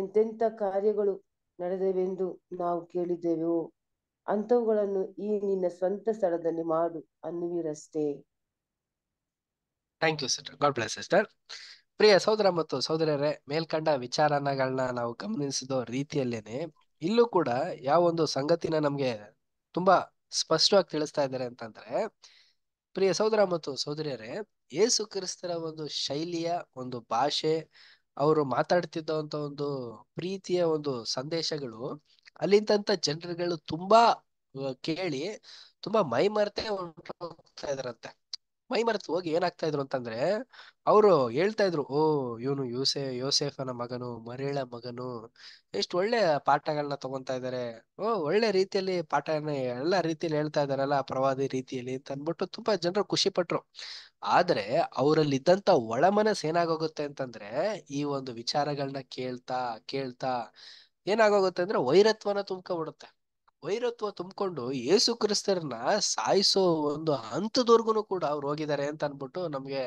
ಎಂತೆಂಥ ಕಾರ್ಯಗಳು ನಡೆದವೆಂದು ನಾವು ಕೇಳಿದ್ದೇವೆಯೋ ಅಂಥವುಗಳನ್ನು ಈ ನಿನ್ನ ಸ್ವಂತ ಸ್ಥಳದಲ್ಲಿ ಮಾಡು ಅನ್ನುವಿರಷ್ಟೇ thank you sister God bless sister ಪ್ರಿಯ ಸಹೋದರ ಮತ್ತು ಸಹೋದರರೇ ಮೇಲ್ಕಂಡ ವಿಚಾರಗಳನ್ನ ನಾವು ಗಮನಿಸಿದ ರೀತಿಯಲ್ಲೇನೆ ಇಲ್ಲೂ ಕೂಡ ಯಾವ ಒಂದು ಸಂಗತಿನ ನಮ್ಗೆ ತುಂಬಾ ಸ್ಪಷ್ಟವಾಗಿ ತಿಳಿಸ್ತಾ ಇದ್ದಾರೆ ಅಂತಂದ್ರೆ ಪ್ರಿಯ ಸಹೋದರ ಮತ್ತು ಸಹೋದರಿಯರೇ ಯೇಸು ಕ್ರಿಸ್ತರ ಒಂದು ಶೈಲಿಯ ಒಂದು ಭಾಷೆ ಅವರು ಮಾತಾಡ್ತಿದ್ದಂತ ಒಂದು ಪ್ರೀತಿಯ ಒಂದು ಸಂದೇಶಗಳು ಅಲ್ಲಿಂದ ಜನರುಗಳು ತುಂಬಾ ಕೇಳಿ ತುಂಬಾ ಮೈ ಮರೆತೇ ಹೋಗ್ತಾ ಇದಾರಂತೆ ಮೈ ಮರೆತು ಹೋಗಿ ಏನಾಗ್ತಾ ಇದ್ರು ಅಂತಂದ್ರೆ ಅವರು ಹೇಳ್ತಾ ಇದ್ರು ಓ ಇವನು ಯೋಸೆ ಯೋಸೇಫನ ಮಗನು ಮರೇಳ ಮಗನು ಎಷ್ಟು ಒಳ್ಳೆ ಪಾಠಗಳನ್ನ ತಗೊಂತಾ ಇದಾರೆ ಓ ಒಳ್ಳೆ ರೀತಿಯಲ್ಲಿ ಪಾಠ ಎಲ್ಲ ರೀತಿಯಲ್ಲಿ ಹೇಳ್ತಾ ಇದಾರಲ್ಲ ಪ್ರವಾದಿ ರೀತಿಯಲ್ಲಿ ಅಂತ ಅಂದ್ಬಿಟ್ಟು ತುಂಬಾ ಜನರು ಖುಷಿ ಪಟ್ರು ಆದ್ರೆ ಅವರಲ್ಲಿದ್ದಂತ ಒಳ ಮನಸ್ಸು ಏನಾಗೋಗುತ್ತೆ ಅಂತಂದ್ರೆ ಈ ಒಂದು ವಿಚಾರಗಳನ್ನ ಕೇಳ್ತಾ ಕೇಳ್ತಾ ಏನಾಗೋಗುತ್ತೆ ಅಂದ್ರೆ ವೈರತ್ವನ ತುಂಬ್ಕೊಂಡ್ಬಿಡುತ್ತೆ ವೈರತ್ವ ತುಂಬಿಕೊಂಡು ಯೇಸು ಕ್ರಿಸ್ತರನ್ನ ಸಾಯಿಸೋ ಒಂದು ಹಂತದವರ್ಗುನು ಕೂಡ ಅವ್ರು ಹೋಗಿದ್ದಾರೆ ಅಂತ ಅನ್ಬಿಟ್ಟು ನಮ್ಗೆ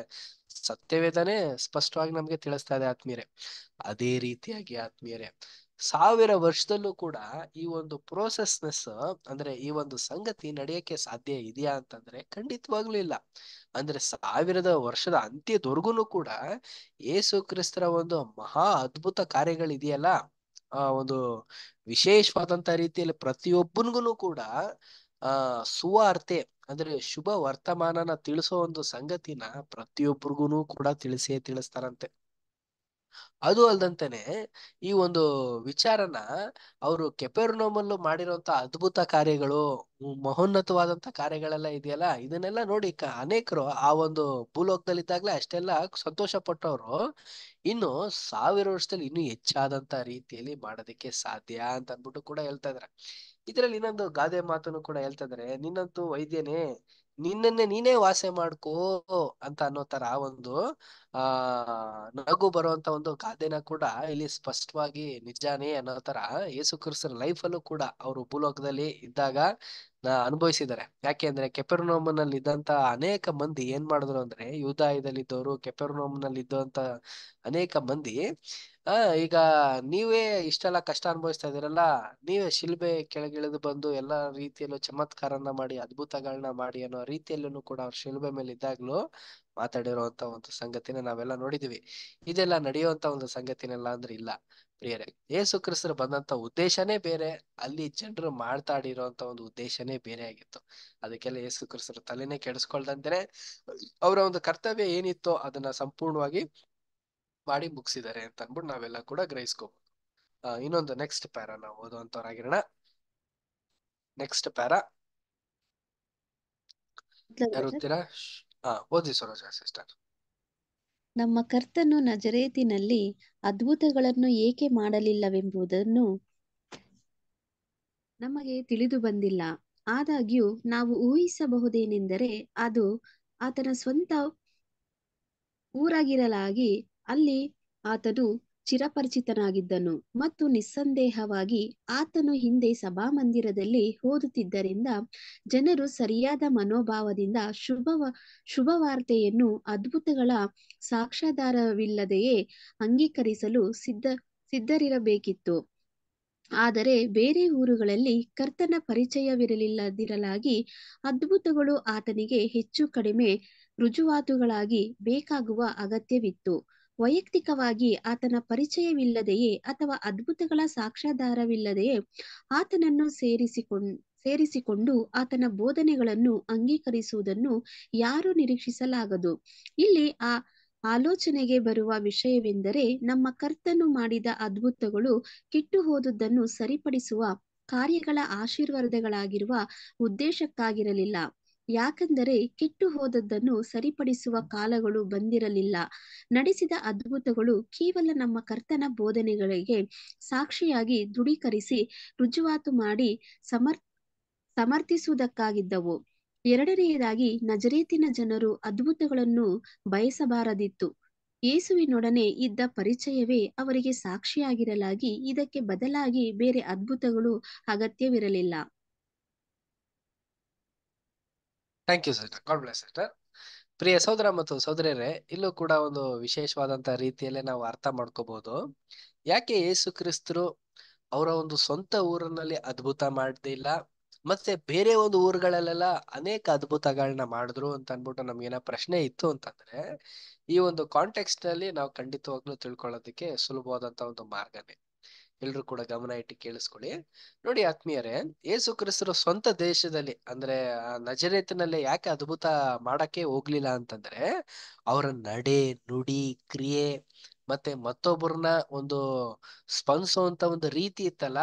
ಸತ್ಯವೇದನೆ ಸ್ಪಷ್ಟವಾಗಿ ನಮ್ಗೆ ತಿಳಿಸ್ತಾ ಇದೆ ಆತ್ಮೀಯರೇ ಅದೇ ರೀತಿಯಾಗಿ ಆತ್ಮೀಯರೇ ಸಾವಿರ ವರ್ಷದಲ್ಲೂ ಕೂಡ ಈ ಒಂದು ಪ್ರೋಸೆಸ್ನೆಸ್ ಅಂದ್ರೆ ಈ ಒಂದು ಸಂಗತಿ ನಡೆಯಕ್ಕೆ ಸಾಧ್ಯ ಇದೆಯಾ ಅಂತಂದ್ರೆ ಖಂಡಿತವಾಗ್ಲೂ ಇಲ್ಲ ಅಂದ್ರೆ ಸಾವಿರದ ವರ್ಷದ ಅಂತ್ಯದವರೆಗೂ ಕೂಡ ಯೇಸು ಕ್ರಿಸ್ತರ ಒಂದು ಮಹಾ ಅದ್ಭುತ ಕಾರ್ಯಗಳಿದೆಯಲ್ಲ ಆ ಒಂದು ವಿಶೇಷವಾದಂತ ರೀತಿಯಲ್ಲಿ ಪ್ರತಿಯೊಬ್ಬನಿಗೂ ಕೂಡ ಆ ಸುವಾರ್ತೆ ಅಂದ್ರೆ ಶುಭ ವರ್ತಮಾನನ ತಿಳಿಸೋ ಒಂದು ಸಂಗತಿನ ಪ್ರತಿಯೊಬ್ಬರಿಗೂ ಕೂಡ ತಿಳಿಸೇ ತಿಳಿಸ್ತಾರಂತೆ ಅದು ಅಲ್ದಂತೆನೆ ಈ ಒಂದು ವಿಚಾರನ ಅವರು ಕೆಪೆರ್ನೋಮಲ್ಲು ಮಾಡಿರುವಂತ ಅದ್ಭುತ ಕಾರ್ಯಗಳು ಮಹೋನ್ನತವಾದಂತ ಕಾರ್ಯಗಳೆಲ್ಲ ಇದೆಯಲ್ಲ ಇದನ್ನೆಲ್ಲ ನೋಡಿ ಅನೇಕರು ಆ ಒಂದು ಭೂಲೋಕದಲ್ಲಿದ್ದಾಗ್ಲೇ ಅಷ್ಟೆಲ್ಲ ಸಂತೋಷ ಪಟ್ಟವರು ಇನ್ನು ಸಾವಿರ ವರ್ಷದಲ್ಲಿ ಇನ್ನು ಹೆಚ್ಚಾದಂತ ರೀತಿಯಲ್ಲಿ ಮಾಡೋದಕ್ಕೆ ಸಾಧ್ಯ ಅಂತ ಅಂದ್ಬಿಟ್ಟು ಕೂಡ ಹೇಳ್ತಾ ಇದ್ರ ಇದರಲ್ಲಿ ಇನ್ನೊಂದು ಗಾದೆ ಮಾತನ್ನು ಕೂಡ ಹೇಳ್ತಾ ಇದಾರೆ ನಿನ್ನಂತೂ ವೈದ್ಯನೇ ನಿನ್ನನ್ನೇ ನೀನೇ ವಾಸೆ ಮಾಡ್ಕೋ ಅಂತ ಅನ್ನೋ ತರ ಒಂದು ಆ ನಗು ಬರುವಂತ ಒಂದು ಗಾದೆನ ಕೂಡ ಇಲ್ಲಿ ಸ್ಪಷ್ಟವಾಗಿ ನಿಜಾನೇ ಅನ್ನೋ ತರ ಯೇಸು ಕ್ರಿಸ್ತನ್ ಲೈಫ್ ಅಲ್ಲೂ ಕೂಡ ಅವರು ಭೂಲೋಕದಲ್ಲಿ ಇದ್ದಾಗ ಅನುಭವಿಸಿದ್ದಾರೆ ಯಾಕೆ ಅಂದ್ರೆ ಕೆಪೆರ್ನೋಮನಲ್ಲಿ ಇದ್ದಂತ ಅನೇಕ ಮಂದಿ ಏನ್ ಮಾಡಿದ್ರು ಅಂದ್ರೆ ಯೂದಾಯದಲ್ಲಿ ಇದ್ದವರು ನಲ್ಲಿ ಇದ್ದಂತ ಅನೇಕ ಮಂದಿ ಆ ಈಗ ನೀವೇ ಇಷ್ಟೆಲ್ಲ ಕಷ್ಟ ಅನುಭವಿಸ್ತಾ ಇದೀರಲ್ಲ ನೀವೇ ಶಿಲ್ಬೆ ಕೆಳಗಿಳಿದು ಬಂದು ಎಲ್ಲಾ ರೀತಿಯಲ್ಲೂ ಚಮತ್ಕಾರನ ಮಾಡಿ ಅದ್ಭುತಗಳನ್ನ ಮಾಡಿ ಅನ್ನೋ ರೀತಿಯಲ್ಲೂ ಕೂಡ ಅವ್ರ ಶಿಲ್ಬೆ ಮೇಲೆ ಇದ್ದಾಗ್ಲೂ ಮಾತಾಡಿರುವಂತ ಒಂದು ಸಂಗತಿನ ನಾವೆಲ್ಲ ನೋಡಿದೀವಿ ಇದೆಲ್ಲ ನಡೆಯುವಂತ ಒಂದು ಸಂಗತಿನೆಲ್ಲ ಅಂದ್ರೆ ಇಲ್ಲ ಪ್ರಿಯರೇ ಯೇಸು ಕ್ರಿಸ್ತರು ಬಂದಂತ ಉದ್ದೇಶನೇ ಬೇರೆ ಅಲ್ಲಿ ಜನರು ಮಾತಾಡಿರೋಂತ ಒಂದು ಉದ್ದೇಶನೇ ಬೇರೆ ಆಗಿತ್ತು ಅದಕ್ಕೆಲ್ಲ ಯೇಸು ಕ್ರಿಸ್ತರು ತಲೆನೇ ಕೆಡಿಸ್ಕೊಳ್ದಂತೆ ಅವರ ಒಂದು ಕರ್ತವ್ಯ ಏನಿತ್ತು ಅದನ್ನ ಸಂಪೂರ್ಣವಾಗಿ ಮಾಡಿ ಮುಗಿಸಿದ್ದಾರೆ ಅಂತ ಅಂದ್ಬಿಟ್ಟು ನಾವೆಲ್ಲ ಕೂಡ ಗ್ರಹಿಸ್ಕೋಬಹುದು ಇನ್ನೊಂದು ನೆಕ್ಸ್ಟ್ ಪ್ಯಾರ ನಾವು ಓದುವಂತವರಾಗಿರೋಣ ನೆಕ್ಸ್ಟ್ ಪ್ಯಾರ ನಮ್ಮ ಕರ್ತನು ನಜರೇತಿನಲ್ಲಿ ಅದ್ಭುತಗಳನ್ನು ಏಕೆ ಮಾಡಲಿಲ್ಲವೆಂಬುದನ್ನು ನಮಗೆ ತಿಳಿದು ಬಂದಿಲ್ಲ ಆದಾಗ್ಯೂ ನಾವು ಊಹಿಸಬಹುದೇನೆಂದರೆ ಅದು ಆತನ ಸ್ವಂತ ಊರಾಗಿರಲಾಗಿ ಅಲ್ಲಿ ಆತನು ಚಿರಪರಿಚಿತನಾಗಿದ್ದನು ಮತ್ತು ನಿಸ್ಸಂದೇಹವಾಗಿ ಆತನು ಹಿಂದೆ ಸಭಾಮಂದಿರದಲ್ಲಿ ಓದುತ್ತಿದ್ದರಿಂದ ಜನರು ಸರಿಯಾದ ಮನೋಭಾವದಿಂದ ಶುಭವ ಶುಭವಾರ್ತೆಯನ್ನು ಅದ್ಭುತಗಳ ಸಾಕ್ಷಾಧಾರವಿಲ್ಲದೆಯೇ ಅಂಗೀಕರಿಸಲು ಸಿದ್ಧ ಸಿದ್ಧರಿರಬೇಕಿತ್ತು ಆದರೆ ಬೇರೆ ಊರುಗಳಲ್ಲಿ ಕರ್ತನ ಪರಿಚಯವಿರಲಿಲ್ಲದಿರಲಾಗಿ ಅದ್ಭುತಗಳು ಆತನಿಗೆ ಹೆಚ್ಚು ಕಡಿಮೆ ರುಜುವಾತುಗಳಾಗಿ ಬೇಕಾಗುವ ಅಗತ್ಯವಿತ್ತು ವೈಯಕ್ತಿಕವಾಗಿ ಆತನ ಪರಿಚಯವಿಲ್ಲದೆಯೇ ಅಥವಾ ಅದ್ಭುತಗಳ ಸಾಕ್ಷ್ಯಾಧಾರವಿಲ್ಲದೆಯೇ ಆತನನ್ನು ಸೇರಿಸಿಕೊಂಡ ಸೇರಿಸಿಕೊಂಡು ಆತನ ಬೋಧನೆಗಳನ್ನು ಅಂಗೀಕರಿಸುವುದನ್ನು ಯಾರು ನಿರೀಕ್ಷಿಸಲಾಗದು ಇಲ್ಲಿ ಆ ಆಲೋಚನೆಗೆ ಬರುವ ವಿಷಯವೆಂದರೆ ನಮ್ಮ ಕರ್ತನು ಮಾಡಿದ ಅದ್ಭುತಗಳು ಕೆಟ್ಟು ಹೋದುದನ್ನು ಸರಿಪಡಿಸುವ ಕಾರ್ಯಗಳ ಆಶೀರ್ವಾದಗಳಾಗಿರುವ ಉದ್ದೇಶಕ್ಕಾಗಿರಲಿಲ್ಲ ಯಾಕೆಂದರೆ ಕೆಟ್ಟು ಹೋದದ್ದನ್ನು ಸರಿಪಡಿಸುವ ಕಾಲಗಳು ಬಂದಿರಲಿಲ್ಲ ನಡೆಸಿದ ಅದ್ಭುತಗಳು ಕೇವಲ ನಮ್ಮ ಕರ್ತನ ಬೋಧನೆಗಳಿಗೆ ಸಾಕ್ಷಿಯಾಗಿ ದೃಢೀಕರಿಸಿ ರುಜುವಾತು ಮಾಡಿ ಸಮರ್ ಸಮರ್ಥಿಸುವುದಕ್ಕಾಗಿದ್ದವು ಎರಡನೆಯದಾಗಿ ನಜರೇತಿನ ಜನರು ಅದ್ಭುತಗಳನ್ನು ಬಯಸಬಾರದಿತ್ತು ಯೇಸುವಿನೊಡನೆ ಇದ್ದ ಪರಿಚಯವೇ ಅವರಿಗೆ ಸಾಕ್ಷಿಯಾಗಿರಲಾಗಿ ಇದಕ್ಕೆ ಬದಲಾಗಿ ಬೇರೆ ಅದ್ಭುತಗಳು ಅಗತ್ಯವಿರಲಿಲ್ಲ thank you sir God bless sister ಪ್ರಿಯ ಸಹೋದರ ಮತ್ತು ಸಹೋದರಿಯರೇ ಇಲ್ಲೂ ಕೂಡ ಒಂದು ವಿಶೇಷವಾದಂತ ರೀತಿಯಲ್ಲೇ ನಾವು ಅರ್ಥ ಮಾಡ್ಕೋಬಹುದು ಯಾಕೆ ಯೇಸು ಕ್ರಿಸ್ತರು ಅವರ ಒಂದು ಸ್ವಂತ ಊರಿನಲ್ಲಿ ಅದ್ಭುತ ಮಾಡಲಿಲ್ಲ ಮತ್ತೆ ಬೇರೆ ಒಂದು ಊರುಗಳಲ್ಲೆಲ್ಲ ಅನೇಕ ಅದ್ಭುತಗಳನ್ನ ಮಾಡಿದ್ರು ಅಂತ ಅನ್ಬಿಟ್ಟು ನಮ್ಗೇನ ಪ್ರಶ್ನೆ ಇತ್ತು ಅಂತಂದ್ರೆ ಈ ಒಂದು ಕಾಂಟೆಕ್ಸ್ಟ್ ನಲ್ಲಿ ನಾವು ಖಂಡಿತವಾಗ್ಲೂ ತಿಳ್ಕೊಳ್ಳೋದಕ್ಕೆ ಸುಲಭವಾದಂತ ಒಂದು ಮಾರ್ಗನೇ ಎಲ್ರು ಕೂಡ ಗಮನ ಇಟ್ಟು ಕೇಳಿಸ್ಕೊಳ್ಳಿ ನೋಡಿ ಆತ್ಮೀಯರೇ ಯೇಸು ಕ್ರಿಸ್ತರು ಸ್ವಂತ ದೇಶದಲ್ಲಿ ಅಂದ್ರೆ ಆ ನಜರೇತಿನಲ್ಲೇ ಯಾಕೆ ಅದ್ಭುತ ಮಾಡಕ್ಕೆ ಹೋಗ್ಲಿಲ್ಲ ಅಂತಂದ್ರೆ ಅವರ ನಡೆ ನುಡಿ ಕ್ರಿಯೆ ಮತ್ತೆ ಮತ್ತೊಬ್ಬರನ್ನ ಒಂದು ಸ್ಪಂದಿಸುವಂತ ಒಂದು ರೀತಿ ಇತ್ತಲ್ಲ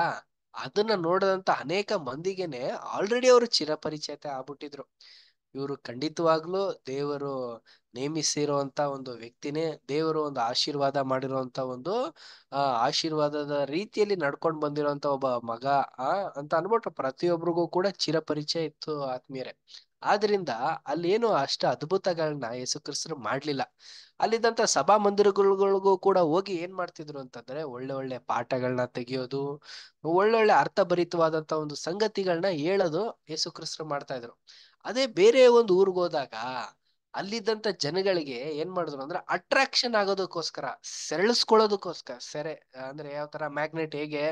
ಅದನ್ನ ನೋಡದಂತ ಅನೇಕ ಮಂದಿಗೆನೆ ಆಲ್ರೆಡಿ ಅವರು ಚಿರಪರಿಚಯತೆ ಆಗ್ಬಿಟ್ಟಿದ್ರು ಇವರು ಖಂಡಿತವಾಗ್ಲೂ ದೇವರು ನೇಮಿಸಿರುವಂತ ಒಂದು ವ್ಯಕ್ತಿನೇ ದೇವರು ಒಂದು ಆಶೀರ್ವಾದ ಮಾಡಿರುವಂತ ಒಂದು ಆ ಆಶೀರ್ವಾದದ ರೀತಿಯಲ್ಲಿ ನಡ್ಕೊಂಡು ಬಂದಿರುವಂತ ಒಬ್ಬ ಮಗ ಆ ಅಂತ ಅನ್ಬಿಟ್ರು ಪ್ರತಿಯೊಬ್ಬರಿಗೂ ಕೂಡ ಚಿರಪರಿಚಯ ಇತ್ತು ಆತ್ಮೀಯರೇ ಆದ್ರಿಂದ ಅಲ್ಲೇನು ಅಷ್ಟ ಅದ್ಭುತಗಳನ್ನ ಯೇಸು ಕ್ರಿಸ್ತರು ಮಾಡ್ಲಿಲ್ಲ ಅಲ್ಲಿದ್ದಂತ ಸಭಾ ಮಂದಿರಗಳಿಗೂ ಕೂಡ ಹೋಗಿ ಏನ್ ಮಾಡ್ತಿದ್ರು ಅಂತಂದ್ರೆ ಒಳ್ಳೆ ಒಳ್ಳೆ ಪಾಠಗಳನ್ನ ತೆಗೆಯೋದು ಒಳ್ಳೊಳ್ಳೆ ಅರ್ಥಭರಿತವಾದಂತ ಒಂದು ಸಂಗತಿಗಳನ್ನ ಹೇಳೋದು ಯೇಸು ಕ್ರಿಸ್ತರು ಮಾಡ್ತಾ ಇದ್ರು ಅದೇ ಬೇರೆ ಒಂದು ಹೋದಾಗ ಅಲ್ಲಿದ್ದಂತ ಜನಗಳಿಗೆ ಏನ್ ಮಾಡಿದ್ರು ಅಂದ್ರೆ ಅಟ್ರಾಕ್ಷನ್ ಆಗೋದಕ್ಕೋಸ್ಕರ ಸೆಳೆಸ್ಕೊಳ್ಳೋದಕ್ಕೋಸ್ಕರ ಸೆರೆ ಅಂದ್ರೆ ಯಾವ ತರ ಮ್ಯಾಗ್ನೆಟ್ ಹೇಗೆ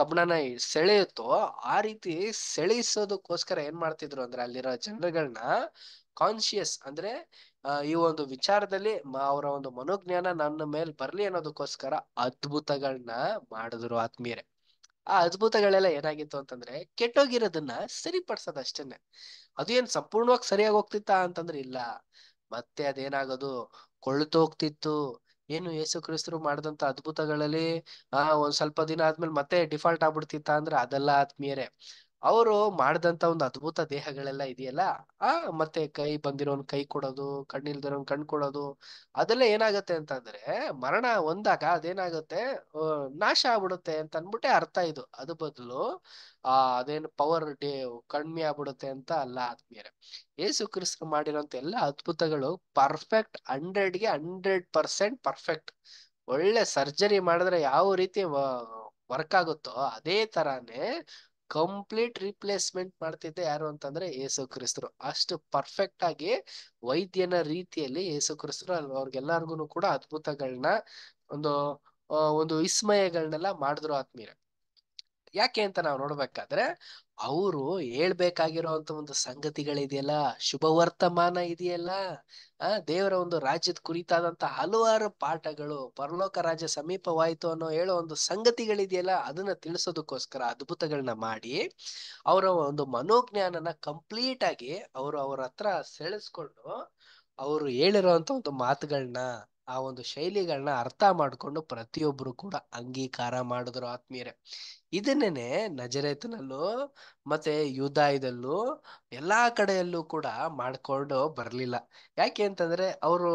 ಕಬ್ಬಣನ ಸೆಳೆಯುತ್ತೋ ಆ ರೀತಿ ಸೆಳೆಸೋದಕ್ಕೋಸ್ಕರ ಏನ್ ಮಾಡ್ತಿದ್ರು ಅಂದ್ರೆ ಅಲ್ಲಿರೋ ಜನಗಳನ್ನ ಕಾನ್ಶಿಯಸ್ ಅಂದ್ರೆ ಈ ಒಂದು ವಿಚಾರದಲ್ಲಿ ಅವರ ಒಂದು ಮನೋಜ್ಞಾನ ನನ್ನ ಮೇಲೆ ಬರ್ಲಿ ಅನ್ನೋದಕ್ಕೋಸ್ಕರ ಅದ್ಭುತಗಳನ್ನ ಮಾಡಿದ್ರು ಆತ್ಮೀಯರೇ ಆ ಅದ್ಭುತಗಳೆಲ್ಲ ಏನಾಗಿತ್ತು ಅಂತಂದ್ರೆ ಕೆಟ್ಟೋಗಿರೋದನ್ನ ಸರಿಪಡಿಸೋದು ಅಷ್ಟೇನೆ ಅದು ಏನ್ ಸಂಪೂರ್ಣವಾಗಿ ಸರಿಯಾಗಿ ಹೋಗ್ತಿತ್ತಾ ಅಂತಂದ್ರೆ ಇಲ್ಲ ಮತ್ತೆ ಅದೇನಾಗೋದು ಹೋಗ್ತಿತ್ತು ಏನು ಯೇಸು ಕ್ರಿಸ್ತರು ಮಾಡಿದಂತ ಅದ್ಭುತಗಳಲ್ಲಿ ಆ ಒಂದ್ ಸ್ವಲ್ಪ ದಿನ ಆದ್ಮೇಲೆ ಮತ್ತೆ ಡಿಫಾಲ್ಟ್ ಆಗ್ಬಿಡ್ತಿತ್ತ ಅಂದ್ರೆ ಅದೆಲ್ಲ ಆತ್ಮೀಯರೇ ಅವರು ಮಾಡಿದಂತ ಒಂದು ಅದ್ಭುತ ದೇಹಗಳೆಲ್ಲ ಇದೆಯಲ್ಲ ಆ ಮತ್ತೆ ಕೈ ಬಂದಿರೋನ್ ಕೈ ಕೊಡೋದು ಕಣ್ಣಿಲ್ದಿರೋನ್ ಕಣ್ ಕೊಡೋದು ಅದೆಲ್ಲ ಏನಾಗತ್ತೆ ಅಂತಂದ್ರೆ ಮರಣ ಹೊಂದಾಗ ಅದೇನಾಗುತ್ತೆ ನಾಶ ಆಗ್ಬಿಡುತ್ತೆ ಅಂತ ಅಂದ್ಬಿಟ್ಟೆ ಅರ್ಥ ಇದು ಅದ್ರ ಬದಲು ಆ ಅದೇನು ಪವರ್ ಡೇ ಕಡಿಮೆ ಆಗ್ಬಿಡುತ್ತೆ ಅಂತ ಅಲ್ಲ ಆತ್ಮೀಯರೇ ಯೇಸು ಕ್ರಿಸ್ತ ಮಾಡಿರೋಂತ ಎಲ್ಲ ಅದ್ಭುತಗಳು ಪರ್ಫೆಕ್ಟ್ ಹಂಡ್ರೆಡ್ಗೆ ಹಂಡ್ರೆಡ್ ಪರ್ಸೆಂಟ್ ಪರ್ಫೆಕ್ಟ್ ಒಳ್ಳೆ ಸರ್ಜರಿ ಮಾಡಿದ್ರೆ ಯಾವ ರೀತಿ ವರ್ಕ್ ಆಗುತ್ತೋ ಅದೇ ತರಾನೇ ಕಂಪ್ಲೀಟ್ ರಿಪ್ಲೇಸ್ಮೆಂಟ್ ಮಾಡ್ತಿದ್ದೆ ಯಾರು ಅಂತಂದ್ರೆ ಯೇಸು ಕ್ರಿಸ್ತರು ಅಷ್ಟು ಪರ್ಫೆಕ್ಟ್ ಆಗಿ ವೈದ್ಯನ ರೀತಿಯಲ್ಲಿ ಯೇಸು ಕ್ರಿಸ್ತರು ಅವ್ರಿಗೆಲ್ಲರಿಗೂ ಕೂಡ ಅದ್ಭುತಗಳನ್ನ ಒಂದು ಒಂದು ವಿಸ್ಮಯಗಳನ್ನೆಲ್ಲ ಮಾಡಿದ್ರು ಆತ್ಮೀರ ಯಾಕೆ ಅಂತ ನಾವು ನೋಡ್ಬೇಕಾದ್ರೆ ಅವರು ಹೇಳ್ಬೇಕಾಗಿರುವಂತ ಒಂದು ಸಂಗತಿಗಳಿದೆಯಲ್ಲ ಶುಭ ವರ್ತಮಾನ ಇದೆಯಲ್ಲ ಆ ದೇವರ ಒಂದು ರಾಜ್ಯದ ಕುರಿತಾದಂತ ಹಲವಾರು ಪಾಠಗಳು ಪರಲೋಕ ರಾಜ್ಯ ಸಮೀಪವಾಯಿತು ಅನ್ನೋ ಹೇಳೋ ಒಂದು ಸಂಗತಿಗಳಿದೆಯಲ್ಲ ಅದನ್ನ ತಿಳಿಸೋದಕ್ಕೋಸ್ಕರ ಅದ್ಭುತಗಳನ್ನ ಮಾಡಿ ಅವರ ಒಂದು ಮನೋಜ್ಞಾನನ ಕಂಪ್ಲೀಟ್ ಆಗಿ ಅವರು ಅವ್ರ ಹತ್ರ ಸೆಳೆಸ್ಕೊಂಡು ಅವರು ಹೇಳಿರೋಂತ ಒಂದು ಮಾತುಗಳನ್ನ ಆ ಒಂದು ಶೈಲಿಗಳನ್ನ ಅರ್ಥ ಮಾಡ್ಕೊಂಡು ಪ್ರತಿಯೊಬ್ಬರು ಕೂಡ ಅಂಗೀಕಾರ ಮಾಡಿದ್ರು ಆತ್ಮೀಯರೇ ಇದನ್ನೇನೆ ನಜರೇತನಲ್ಲೂ ಮತ್ತೆ ಯುದಾಯದಲ್ಲೂ ಎಲ್ಲಾ ಕಡೆಯಲ್ಲೂ ಕೂಡ ಮಾಡಿಕೊಂಡು ಬರಲಿಲ್ಲ ಯಾಕೆ ಅಂತಂದ್ರೆ ಅವರು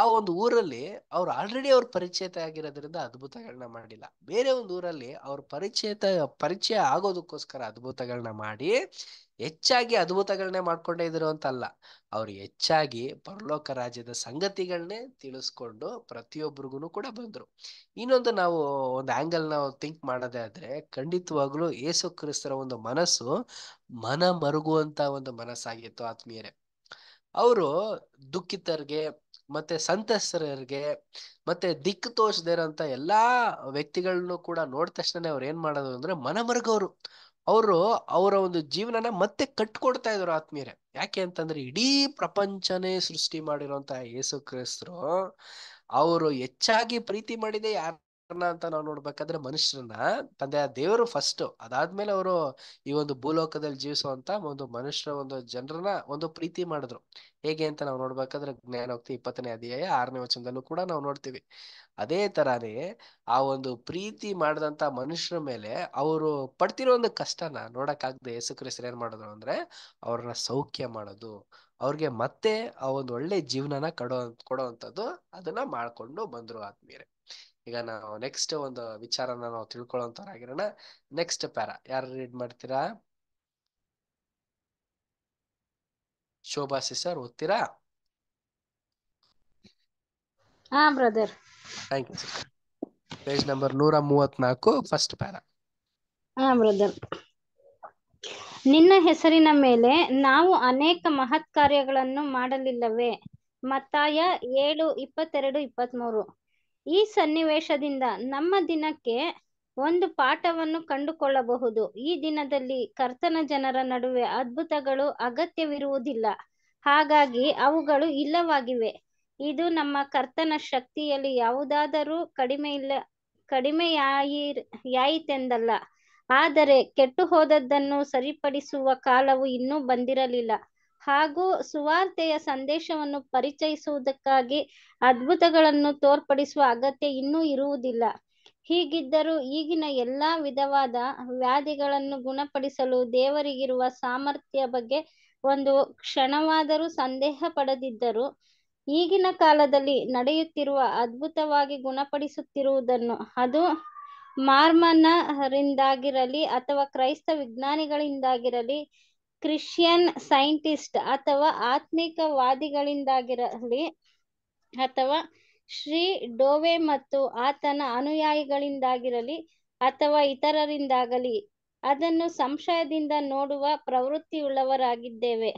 ಆ ಒಂದು ಊರಲ್ಲಿ ಅವ್ರು ಆಲ್ರೆಡಿ ಅವ್ರ ಪರಿಚಯತೆ ಆಗಿರೋದ್ರಿಂದ ಅದ್ಭುತಗಳನ್ನ ಮಾಡಿಲ್ಲ ಬೇರೆ ಒಂದು ಊರಲ್ಲಿ ಅವ್ರ ಪರಿಚಯತ ಪರಿಚಯ ಆಗೋದಕ್ಕೋಸ್ಕರ ಅದ್ಭುತಗಳನ್ನ ಮಾಡಿ ಹೆಚ್ಚಾಗಿ ಅದ್ಭುತಗಳನ್ನೇ ಮಾಡ್ಕೊಂಡೇ ಇದ್ರು ಅಂತ ಅಲ್ಲ ಅವ್ರು ಹೆಚ್ಚಾಗಿ ಪರಲೋಕ ರಾಜ್ಯದ ಸಂಗತಿಗಳನ್ನೇ ತಿಳಿಸ್ಕೊಂಡು ಪ್ರತಿಯೊಬ್ಬರಿಗೂ ಕೂಡ ಬಂದ್ರು ಇನ್ನೊಂದು ನಾವು ಒಂದು ಆಂಗಲ್ ನಾವು ಥಿಂಕ್ ಮಾಡೋದೇ ಆದ್ರೆ ಖಂಡಿತವಾಗ್ಲೂ ಯೇಸು ಕ್ರಿಸ್ತರ ಒಂದು ಮನಸ್ಸು ಮನ ಮರುಗುವಂತ ಒಂದು ಮನಸ್ಸಾಗಿತ್ತು ಆತ್ಮೀಯರೇ ಅವರು ದುಃಖಿತರಿಗೆ ಮತ್ತೆ ಸಂತಸರಿಗೆ ಮತ್ತೆ ದಿಕ್ಕು ಇರೋಂತ ಎಲ್ಲಾ ವ್ಯಕ್ತಿಗಳನ್ನು ಕೂಡ ನೋಡಿದ ತಕ್ಷಣ ಅವ್ರು ಏನ್ ಮಾಡೋದು ಅಂದ್ರೆ ಮನಮರುಗವ್ರು ಅವರು ಅವರ ಒಂದು ಜೀವನನ ಮತ್ತೆ ಕಟ್ಕೊಡ್ತಾ ಇದ್ರು ಆತ್ಮೀಯರೇ ಯಾಕೆ ಅಂತಂದ್ರೆ ಇಡೀ ಪ್ರಪಂಚನೇ ಸೃಷ್ಟಿ ಮಾಡಿರುವಂತಹ ಯೇಸು ಕ್ರಿಸ್ತರು ಅವರು ಹೆಚ್ಚಾಗಿ ಪ್ರೀತಿ ಮಾಡಿದೆ ಯಾರ ಅಂತ ನಾವು ನೋಡ್ಬೇಕಾದ್ರೆ ಮನುಷ್ಯರನ್ನ ತಂದೆ ದೇವರು ಫಸ್ಟ್ ಅದಾದ್ಮೇಲೆ ಅವರು ಈ ಒಂದು ಭೂಲೋಕದಲ್ಲಿ ಜೀವಿಸುವಂತ ಒಂದು ಮನುಷ್ಯರ ಒಂದು ಜನರನ್ನ ಒಂದು ಪ್ರೀತಿ ಮಾಡಿದ್ರು ಹೇಗೆ ಅಂತ ನಾವು ನೋಡ್ಬೇಕಾದ್ರೆ ಜ್ಞಾನೋಕ್ತಿ ಇಪ್ಪತ್ತನೇ ಅಧ್ಯಾಯ ಆರನೇ ವಚನದಲ್ಲೂ ಕೂಡ ನಾವು ನೋಡ್ತೀವಿ ಅದೇ ತರಾನೇ ಆ ಒಂದು ಪ್ರೀತಿ ಮಾಡಿದಂತ ಮನುಷ್ಯರ ಮೇಲೆ ಅವರು ಪಡ್ತಿರೋ ಒಂದು ಕಷ್ಟನ ನೋಡಕ್ಕಾಗದೆ ಹೆಸರು ಏನ್ ಮಾಡಿದ್ರು ಅಂದ್ರೆ ಅವ್ರನ್ನ ಸೌಖ್ಯ ಮಾಡೋದು ಅವ್ರಿಗೆ ಮತ್ತೆ ಆ ಒಂದು ಒಳ್ಳೆ ಜೀವನನ ಕಡೋ ಕೊಡೋ ಅಂತದ್ದು ಅದನ್ನ ಮಾಡ್ಕೊಂಡು ಬಂದ್ರು ಆದ್ಮೇಲೆ ಈಗ ನಾವು ನೆಕ್ಸ್ಟ್ ಒಂದು ವಿಚಾರನ ನಾವು ತಿಳ್ಕೊಳ್ಳೋಂಥವ್ರಾಗಿರೋಣ ನೆಕ್ಸ್ಟ್ ಪ್ಯಾರ ಯಾರು ರೀಡ್ ಮಾಡ್ತೀರಾ ಶೋಭಾ ಸಿಸ್ಟರ್ ಓದ್ತೀರಾ ಹಾ brother thank you page number ನೂರ ಮೂವತ್ನಾಲ್ಕು ಫಸ್ಟ್ ಪ್ಯಾರ ಹಾ ಬ್ರದರ್ ನಿನ್ನ ಹೆಸರಿನ ಮೇಲೆ ನಾವು ಅನೇಕ ಮಹತ್ ಕಾರ್ಯಗಳನ್ನು ಮಾಡಲಿಲ್ಲವೇ ಮತ್ತಾಯ ಏಳು ಇಪ್ಪತ್ತೆರಡು ಇಪ್ಪತ್ಮೂರು ಈ ಸನ್ನಿವೇಶದಿಂದ ನಮ್ಮ ದಿನಕ್ಕೆ ಒಂದು ಪಾಠವನ್ನು ಕಂಡುಕೊಳ್ಳಬಹುದು ಈ ದಿನದಲ್ಲಿ ಕರ್ತನ ಜನರ ನಡುವೆ ಅದ್ಭುತಗಳು ಅಗತ್ಯವಿರುವುದಿಲ್ಲ ಹಾಗಾಗಿ ಅವುಗಳು ಇಲ್ಲವಾಗಿವೆ ಇದು ನಮ್ಮ ಕರ್ತನ ಶಕ್ತಿಯಲ್ಲಿ ಯಾವುದಾದರೂ ಕಡಿಮೆ ಇಲ್ಲ ಕಡಿಮೆಯಾಯಿ ಯಾಯಿತೆಂದಲ್ಲ ಆದರೆ ಕೆಟ್ಟು ಹೋದದ್ದನ್ನು ಸರಿಪಡಿಸುವ ಕಾಲವು ಇನ್ನೂ ಬಂದಿರಲಿಲ್ಲ ಹಾಗೂ ಸುವಾರ್ತೆಯ ಸಂದೇಶವನ್ನು ಪರಿಚಯಿಸುವುದಕ್ಕಾಗಿ ಅದ್ಭುತಗಳನ್ನು ತೋರ್ಪಡಿಸುವ ಅಗತ್ಯ ಇನ್ನೂ ಇರುವುದಿಲ್ಲ ಹೀಗಿದ್ದರೂ ಈಗಿನ ಎಲ್ಲಾ ವಿಧವಾದ ವ್ಯಾಧಿಗಳನ್ನು ಗುಣಪಡಿಸಲು ದೇವರಿಗಿರುವ ಸಾಮರ್ಥ್ಯ ಬಗ್ಗೆ ಒಂದು ಕ್ಷಣವಾದರೂ ಸಂದೇಹ ಪಡೆದಿದ್ದರು ಈಗಿನ ಕಾಲದಲ್ಲಿ ನಡೆಯುತ್ತಿರುವ ಅದ್ಭುತವಾಗಿ ಗುಣಪಡಿಸುತ್ತಿರುವುದನ್ನು ಅದು ಮಾರ್ಮನರಿಂದಾಗಿರಲಿ ಅಥವಾ ಕ್ರೈಸ್ತ ವಿಜ್ಞಾನಿಗಳಿಂದಾಗಿರಲಿ ಕ್ರಿಶ್ಚಿಯನ್ ಸೈಂಟಿಸ್ಟ್ ಅಥವಾ ಆತ್ಮಿಕವಾದಿಗಳಿಂದಾಗಿರಲಿ ಅಥವಾ ಶ್ರೀ ಡೋವೆ ಮತ್ತು ಆತನ ಅನುಯಾಯಿಗಳಿಂದಾಗಿರಲಿ ಅಥವಾ ಇತರರಿಂದಾಗಲಿ ಅದನ್ನು ಸಂಶಯದಿಂದ ನೋಡುವ ಪ್ರವೃತ್ತಿಯುಳ್ಳವರಾಗಿದ್ದೇವೆ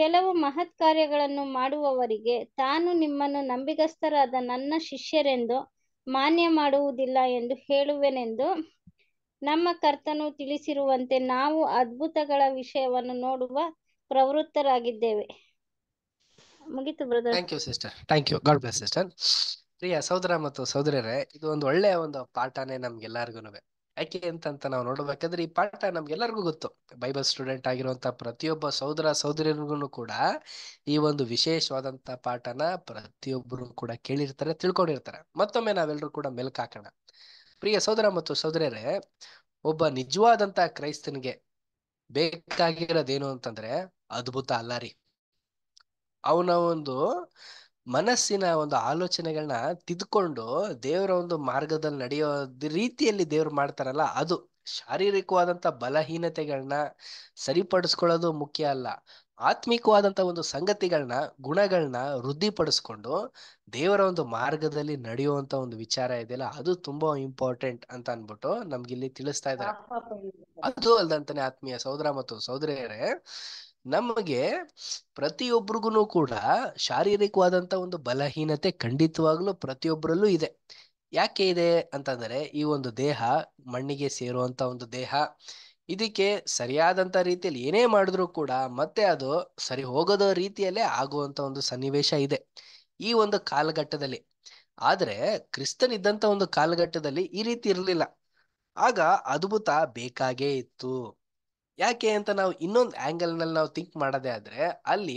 ಕೆಲವು ಮಹತ್ ಕಾರ್ಯಗಳನ್ನು ಮಾಡುವವರಿಗೆ ತಾನು ನಿಮ್ಮನ್ನು ನಂಬಿಗಸ್ತರಾದ ನನ್ನ ಶಿಷ್ಯರೆಂದು ಮಾನ್ಯ ಮಾಡುವುದಿಲ್ಲ ಎಂದು ಹೇಳುವೆನೆಂದು ನಮ್ಮ ಕರ್ತನು ತಿಳಿಸಿರುವಂತೆ ನಾವು ಅದ್ಭುತಗಳ ವಿಷಯವನ್ನು ನೋಡುವ ಪ್ರವೃತ್ತರಾಗಿದ್ದೇವೆ ಮುಗಿತು brother thank you sister thank you God bless sister ಪ್ರಿಯ ಸಹೋದರ ಮತ್ತು ಸಹೋದರರೇ ಇದು ಒಂದು ಒಳ್ಳೆಯ ಒಂದು ಪಾಠನೇ ನಮ್ಗೆಲ್ಲರಿಗೂ ಯಾಕೆ ಅಂತ ನಾವು ನೋಡ್ಬೇಕಂದ್ರೆ ಈ ಪಾಠ ನಮ್ಗೆಲ್ಲರಿಗೂ ಗೊತ್ತು ಬೈಬಲ್ ಸ್ಟೂಡೆಂಟ್ ಆಗಿರುವಂತ ಪ್ರತಿಯೊಬ್ಬ ಸಹೋದರ ಸಹೋದರಿಗೂ ಕೂಡ ಈ ಒಂದು ವಿಶೇಷವಾದಂತ ಪಾಠನ ಪ್ರತಿಯೊಬ್ಬರು ಕೂಡ ಕೇಳಿರ್ತಾರೆ ತಿಳ್ಕೊಂಡಿರ್ತಾರೆ ಮತ್ತೊಮ್ಮೆ ನಾವೆಲ್ಲರೂ ಕೂಡ ಮೆಲ್ಕ್ ಹಾಕೋಣ ಪ್ರಿಯ ಸೋದರ ಮತ್ತು ಸೋದರರೆ ಒಬ್ಬ ನಿಜವಾದಂತ ಕ್ರೈಸ್ತನಿಗೆ ಬೇಕಾಗಿರೋದೇನು ಅಂತಂದ್ರೆ ಅದ್ಭುತ ಅಲ್ಲ ರೀ ಅವನ ಒಂದು ಮನಸ್ಸಿನ ಒಂದು ಆಲೋಚನೆಗಳನ್ನ ತಿದ್ಕೊಂಡು ದೇವರ ಒಂದು ಮಾರ್ಗದಲ್ಲಿ ನಡೆಯೋ ರೀತಿಯಲ್ಲಿ ದೇವ್ರು ಮಾಡ್ತಾರಲ್ಲ ಅದು ಶಾರೀರಿಕವಾದಂತ ಬಲಹೀನತೆಗಳನ್ನ ಸರಿಪಡಿಸ್ಕೊಳ್ಳೋದು ಮುಖ್ಯ ಅಲ್ಲ ಆತ್ಮಿಕವಾದಂತ ಒಂದು ಸಂಗತಿಗಳನ್ನ ಗುಣಗಳನ್ನ ವೃದ್ಧಿಪಡಿಸ್ಕೊಂಡು ದೇವರ ಒಂದು ಮಾರ್ಗದಲ್ಲಿ ನಡೆಯುವಂತ ಒಂದು ವಿಚಾರ ಇದೆಯಲ್ಲ ಅದು ತುಂಬಾ ಇಂಪಾರ್ಟೆಂಟ್ ಅಂತ ಅನ್ಬಿಟ್ಟು ನಮ್ಗೆ ಇಲ್ಲಿ ತಿಳಿಸ್ತಾ ಇದಾರೆ ಅದು ಅಲ್ದಂತಾನೆ ಆತ್ಮೀಯ ಸಹೋದರ ಮತ್ತು ಸಹೋದರಿಯರೇ ನಮಗೆ ಪ್ರತಿಯೊಬ್ಬರಿಗೂ ಕೂಡ ಶಾರೀರಿಕವಾದಂತ ಒಂದು ಬಲಹೀನತೆ ಖಂಡಿತವಾಗ್ಲೂ ಪ್ರತಿಯೊಬ್ಬರಲ್ಲೂ ಇದೆ ಯಾಕೆ ಇದೆ ಅಂತಂದ್ರೆ ಈ ಒಂದು ದೇಹ ಮಣ್ಣಿಗೆ ಸೇರುವಂತ ಒಂದು ದೇಹ ಇದಕ್ಕೆ ಸರಿಯಾದಂತ ರೀತಿಯಲ್ಲಿ ಏನೇ ಮಾಡಿದ್ರು ಕೂಡ ಮತ್ತೆ ಅದು ಸರಿ ಹೋಗೋದ ರೀತಿಯಲ್ಲೇ ಆಗುವಂತ ಒಂದು ಸನ್ನಿವೇಶ ಇದೆ ಈ ಒಂದು ಕಾಲಘಟ್ಟದಲ್ಲಿ ಆದರೆ ಕ್ರಿಸ್ತನ್ ಒಂದು ಕಾಲಘಟ್ಟದಲ್ಲಿ ಈ ರೀತಿ ಇರಲಿಲ್ಲ ಆಗ ಅದ್ಭುತ ಬೇಕಾಗೇ ಇತ್ತು ಯಾಕೆ ಅಂತ ನಾವು ಇನ್ನೊಂದು ಆ್ಯಂಗಲ್ನಲ್ಲಿ ನಾವು ಥಿಂಕ್ ಮಾಡೋದೇ ಆದ್ರೆ ಅಲ್ಲಿ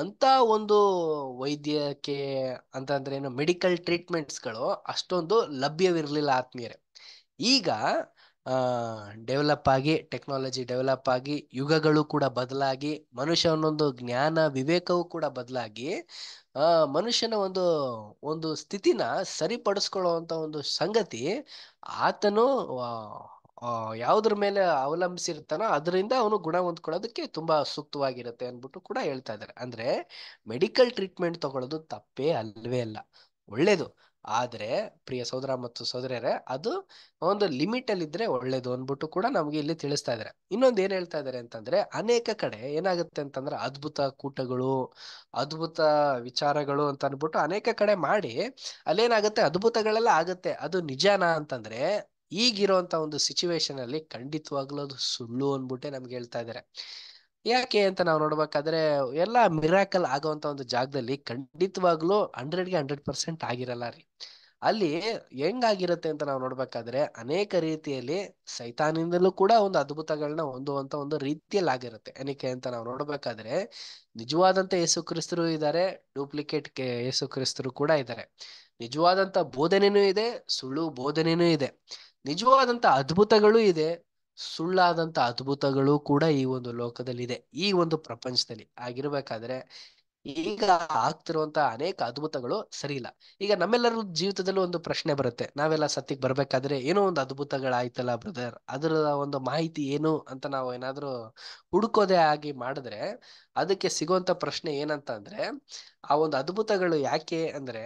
ಅಂತ ಒಂದು ವೈದ್ಯಕ್ಕೆ ಅಂತಂದ್ರೆ ಏನು ಮೆಡಿಕಲ್ ಟ್ರೀಟ್ಮೆಂಟ್ಸ್ಗಳು ಅಷ್ಟೊಂದು ಲಭ್ಯವಿರಲಿಲ್ಲ ಆತ್ಮೀಯರೇ ಈಗ ಡೆವಲಪ್ ಆಗಿ ಟೆಕ್ನಾಲಜಿ ಡೆವಲಪ್ ಆಗಿ ಯುಗಗಳು ಕೂಡ ಬದಲಾಗಿ ಮನುಷ್ಯನೊಂದು ಜ್ಞಾನ ವಿವೇಕವೂ ಕೂಡ ಬದಲಾಗಿ ಮನುಷ್ಯನ ಒಂದು ಒಂದು ಸ್ಥಿತಿನ ಸರಿಪಡಿಸ್ಕೊಳ್ಳುವಂಥ ಒಂದು ಸಂಗತಿ ಆತನು ಯಾವುದ್ರ ಮೇಲೆ ಅವಲಂಬಿಸಿರ್ತಾನೋ ಅದರಿಂದ ಅವನು ಗುಣ ಹೊಂದ್ಕೊಳ್ಳೋದಕ್ಕೆ ತುಂಬಾ ಸೂಕ್ತವಾಗಿರುತ್ತೆ ಅನ್ಬಿಟ್ಟು ಕೂಡ ಹೇಳ್ತಾ ಇದ್ದಾರೆ ಅಂದ್ರೆ ಮೆಡಿಕಲ್ ಟ್ರೀಟ್ಮೆಂಟ್ ತಗೊಳ್ಳೋದು ತಪ್ಪೇ ಅಲ್ವೇ ಅಲ್ಲ ಒಳ್ಳೇದು ಆದ್ರೆ ಪ್ರಿಯ ಸೋದರ ಮತ್ತು ಸೋದರರೇ ಅದು ಒಂದು ಲಿಮಿಟ್ ಅಲ್ಲಿ ಇದ್ರೆ ಒಳ್ಳೇದು ಅಂದ್ಬಿಟ್ಟು ಕೂಡ ನಮ್ಗೆ ಇಲ್ಲಿ ತಿಳಿಸ್ತಾ ಇದ್ದಾರೆ ಇನ್ನೊಂದು ಏನ್ ಹೇಳ್ತಾ ಇದಾರೆ ಅಂತಂದ್ರೆ ಅನೇಕ ಕಡೆ ಏನಾಗುತ್ತೆ ಅಂತಂದ್ರೆ ಅದ್ಭುತ ಕೂಟಗಳು ಅದ್ಭುತ ವಿಚಾರಗಳು ಅಂತ ಅನ್ಬಿಟ್ಟು ಅನೇಕ ಕಡೆ ಮಾಡಿ ಅಲ್ಲೇನಾಗುತ್ತೆ ಅದ್ಭುತಗಳೆಲ್ಲ ಆಗುತ್ತೆ ಅದು ನಿಜಾನ ಅಂತಂದ್ರೆ ಈಗಿರೋಂತ ಒಂದು ಸಿಚುವೇಶನ್ ಅಲ್ಲಿ ಖಂಡಿತವಾಗ್ಲೂ ಅದು ಸುಳ್ಳು ಅನ್ಬಿಟ್ಟೆ ನಮ್ಗೆ ಹೇಳ್ತಾ ಇದಾರೆ ಯಾಕೆ ಅಂತ ನಾವು ನೋಡ್ಬೇಕಾದ್ರೆ ಎಲ್ಲ ಮಿರಾಕಲ್ ಆಗುವಂತ ಒಂದು ಜಾಗದಲ್ಲಿ ಖಂಡಿತವಾಗ್ಲೂ ಹಂಡ್ರೆಡ್ಗೆ ಹಂಡ್ರೆಡ್ ಪರ್ಸೆಂಟ್ ಆಗಿರಲ್ಲ ರೀ ಅಲ್ಲಿ ಹೆಂಗಾಗಿರುತ್ತೆ ಅಂತ ನಾವು ನೋಡ್ಬೇಕಾದ್ರೆ ಅನೇಕ ರೀತಿಯಲ್ಲಿ ಸೈತಾನಿಂದಲೂ ಕೂಡ ಒಂದು ಅದ್ಭುತಗಳನ್ನ ಹೊಂದುವಂತ ಒಂದು ರೀತಿಯಲ್ಲಿ ಆಗಿರುತ್ತೆ ಏನಕ್ಕೆ ಅಂತ ನಾವು ನೋಡ್ಬೇಕಾದ್ರೆ ನಿಜವಾದಂತ ಯೇಸು ಕ್ರಿಸ್ತರು ಇದ್ದಾರೆ ಡೂಪ್ಲಿಕೇಟ್ ಯೇಸು ಕ್ರಿಸ್ತರು ಕೂಡ ಇದ್ದಾರೆ ನಿಜವಾದಂತ ಬೋಧನೆನೂ ಇದೆ ಸುಳ್ಳು ಬೋಧನೆನೂ ಇದೆ ನಿಜವಾದಂತ ಅದ್ಭುತಗಳು ಇದೆ ಸುಳ್ಳಾದಂತ ಅದ್ಭುತಗಳು ಕೂಡ ಈ ಒಂದು ಲೋಕದಲ್ಲಿ ಇದೆ ಈ ಒಂದು ಪ್ರಪಂಚದಲ್ಲಿ ಆಗಿರ್ಬೇಕಾದ್ರೆ ಈಗ ಆಗ್ತಿರುವಂತ ಅನೇಕ ಅದ್ಭುತಗಳು ಸರಿ ಇಲ್ಲ ಈಗ ನಮ್ಮೆಲ್ಲರ ಜೀವಿತದಲ್ಲೂ ಒಂದು ಪ್ರಶ್ನೆ ಬರುತ್ತೆ ನಾವೆಲ್ಲ ಸತ್ಯಕ್ಕೆ ಬರ್ಬೇಕಾದ್ರೆ ಏನೋ ಒಂದು ಅದ್ಭುತಗಳಾಯ್ತಲ್ಲ ಬ್ರದರ್ ಅದರ ಒಂದು ಮಾಹಿತಿ ಏನು ಅಂತ ನಾವು ಏನಾದ್ರು ಹುಡುಕೋದೇ ಆಗಿ ಮಾಡಿದ್ರೆ ಅದಕ್ಕೆ ಸಿಗುವಂತ ಪ್ರಶ್ನೆ ಏನಂತ ಅಂದ್ರೆ ಆ ಒಂದು ಅದ್ಭುತಗಳು ಯಾಕೆ ಅಂದ್ರೆ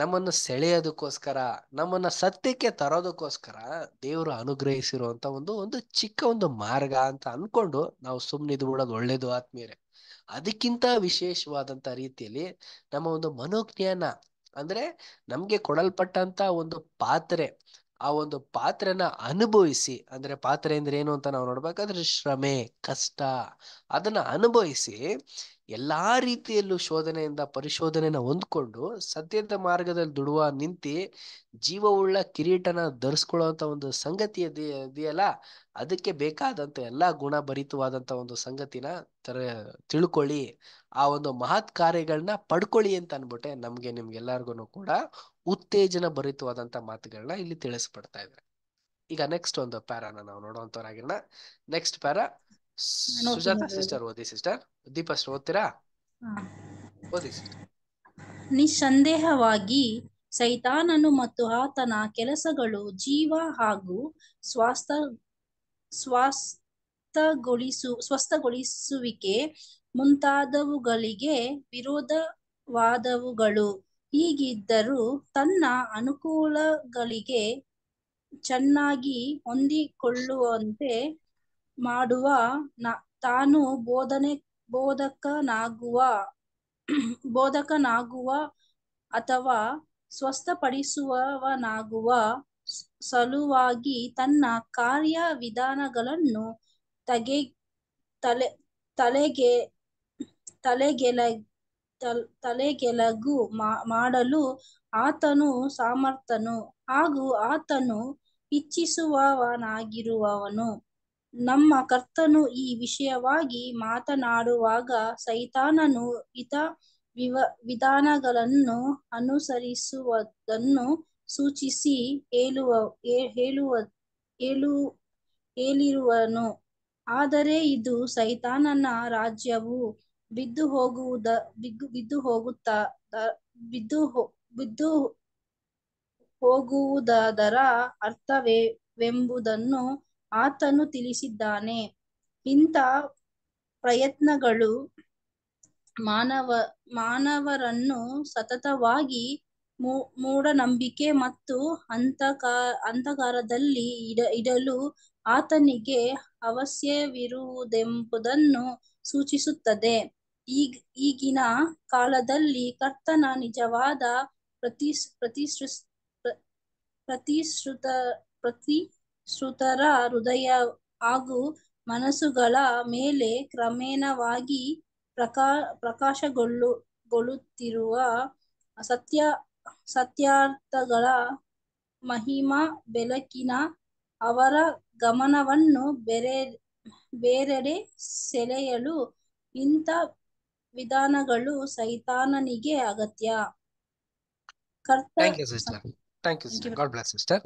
ನಮ್ಮನ್ನು ಸೆಳೆಯೋದಕ್ಕೋಸ್ಕರ ನಮ್ಮನ್ನ ಸತ್ಯಕ್ಕೆ ತರೋದಕ್ಕೋಸ್ಕರ ದೇವರು ಅನುಗ್ರಹಿಸಿರುವಂತ ಒಂದು ಒಂದು ಚಿಕ್ಕ ಒಂದು ಮಾರ್ಗ ಅಂತ ಅನ್ಕೊಂಡು ನಾವು ಸುಮ್ಮನಿದ್ ಬಿಡೋದು ಒಳ್ಳೇದು ಆತ್ಮೀಯರೇ ಅದಕ್ಕಿಂತ ವಿಶೇಷವಾದಂತ ರೀತಿಯಲ್ಲಿ ನಮ್ಮ ಒಂದು ಮನೋಜ್ಞಾನ ಅಂದ್ರೆ ನಮ್ಗೆ ಕೊಡಲ್ಪಟ್ಟಂತ ಒಂದು ಪಾತ್ರೆ ಆ ಒಂದು ಪಾತ್ರನ ಅನುಭವಿಸಿ ಅಂದ್ರೆ ಪಾತ್ರೆ ಅಂದ್ರೆ ಏನು ಅಂತ ನಾವು ನೋಡ್ಬೇಕಾದ್ರೆ ಶ್ರಮೆ ಕಷ್ಟ ಅದನ್ನ ಅನುಭವಿಸಿ ಎಲ್ಲಾ ರೀತಿಯಲ್ಲೂ ಶೋಧನೆಯಿಂದ ಪರಿಶೋಧನೆನ ಹೊಂದ್ಕೊಂಡು ಸತ್ಯದ ಮಾರ್ಗದಲ್ಲಿ ದುಡುವ ನಿಂತಿ ಜೀವವುಳ್ಳ ಕಿರೀಟನ ಧರಿಸ್ಕೊಳ್ಳುವಂತ ಒಂದು ಸಂಗತಿ ಇದೆಯಲ್ಲ ಅದಕ್ಕೆ ಬೇಕಾದಂತ ಎಲ್ಲಾ ಗುಣ ಭರಿತವಾದಂತ ಒಂದು ಸಂಗತಿನ ತರ ತಿಳ್ಕೊಳ್ಳಿ ಆ ಒಂದು ಮಹತ್ ಕಾರ್ಯಗಳನ್ನ ಪಡ್ಕೊಳ್ಳಿ ಅಂತ ಅನ್ಬಿಟ್ಟೆ ನಮ್ಗೆ ನಿಮ್ಗೆಲ್ಲರಿಗೂ ಕೂಡ ಉತ್ತೇಜನ ಭರಿತವಾದಂತ ಮಾತುಗಳನ್ನ ಇಲ್ಲಿ ತಿಳಿಸ್ಬಿಡ್ತಾ ಇದ್ದಾರೆ ಈಗ ನೆಕ್ಸ್ಟ್ ಒಂದು ಪ್ಯಾರಾನ ನಾವು ನೋಡುವಂತವರಾಗಿರೋಣ ನೆಕ್ಸ್ಟ್ ಪ್ಯಾರಾ ಸುಜಾತ ಸಿಸ್ಟರ್ ಓದಿ ಸಿಸ್ಟರ್ ದೀಪ ಓದ್ತೀರಾ ಓದಿ ನಿಸ್ಸಂದೇಹವಾಗಿ ಸೈತಾನನು ಮತ್ತು ಆತನ ಕೆಲಸಗಳು ಜೀವ ಹಾಗೂ ಸ್ವಾಸ್ಥ ಸ್ವಾಸ್ಥಗೊಳಿಸು ಸ್ವಸ್ಥಗೊಳಿಸುವಿಕೆ ಮುಂತಾದವುಗಳಿಗೆ ವಿರೋಧವಾದವುಗಳು ಹೀಗಿದ್ದರೂ ತನ್ನ ಅನುಕೂಲಗಳಿಗೆ ಚೆನ್ನಾಗಿ ಹೊಂದಿಕೊಳ್ಳುವಂತೆ ಮಾಡುವ ತಾನು ಬೋಧನೆ ಬೋಧಕನಾಗುವ ಬೋಧಕನಾಗುವ ಅಥವಾ ಸ್ವಸ್ಥಪಡಿಸುವವನಾಗುವ ಸಲುವಾಗಿ ತನ್ನ ಕಾರ್ಯ ವಿಧಾನಗಳನ್ನು ತಗೆ ತಲೆ ತಲೆಗೆ ತಲೆಗೆಲ ತಲೆಗೆಲಗು ಮಾಡಲು ಆತನು ಸಾಮರ್ಥನು ಹಾಗೂ ಆತನು ಇಚ್ಛಿಸುವವನಾಗಿರುವವನು ನಮ್ಮ ಕರ್ತನು ಈ ವಿಷಯವಾಗಿ ಮಾತನಾಡುವಾಗ ಸೈತಾನನು ಹಿತ ವಿವ ವಿಧಾನಗಳನ್ನು ಅನುಸರಿಸುವುದನ್ನು ಸೂಚಿಸಿ ಹೇಳುವ ಹೇಳುವ ಹೇಳು ಹೇಳಿರುವನು ಆದರೆ ಇದು ಸೈತಾನನ ರಾಜ್ಯವು ಬಿದ್ದು ಹೋಗುವುದ ಬಿದ್ದು ಬಿದ್ದು ಹೋಗುತ್ತಾ ಬಿದ್ದು ಬಿದ್ದು ಹೋಗುವುದರ ಅರ್ಥವೇ ವೆಂಬುದನ್ನು ಆತನು ತಿಳಿಸಿದ್ದಾನೆ ಇಂಥ ಪ್ರಯತ್ನಗಳು ಮಾನವ ಮಾನವರನ್ನು ಸತತವಾಗಿ ಮೂಢನಂಬಿಕೆ ಮತ್ತು ಅಂತಕ ಅಂತಕಾರದಲ್ಲಿ ಇಡ ಇಡಲು ಆತನಿಗೆ ಅವಶ್ಯವಿರುವುದೆಂಬುದನ್ನು ಸೂಚಿಸುತ್ತದೆ ಈಗ ಈಗಿನ ಕಾಲದಲ್ಲಿ ಕರ್ತನ ನಿಜವಾದ ಪ್ರತಿಸ್ ಪ್ರತಿಶ್ರು ಪ್ರತಿಶ್ರುತ ಪ್ರತಿ ಶ್ರುತರ ಹೃದಯ ಹಾಗೂ ಮನಸ್ಸುಗಳ ಮೇಲೆ ಕ್ರಮೇಣವಾಗಿ ಪ್ರಕಾ ಪ್ರಕಾಶಗೊಳ್ಳುಗೊಳ್ಳುತ್ತಿರುವ ಸತ್ಯ ಸತ್ಯಾರ್ಥಗಳ ಮಹಿಮಾ ಬೆಳಕಿನ ಅವರ ಗಮನವನ್ನು ಬೇರೆ ಬೇರೆಡೆ ಸೆಳೆಯಲು ಇಂಥ ವಿಧಾನಗಳು ಸೈತಾನನಿಗೆ ಅಗತ್ಯ ಕರ್ತ thank you sister thank you sister God bless sister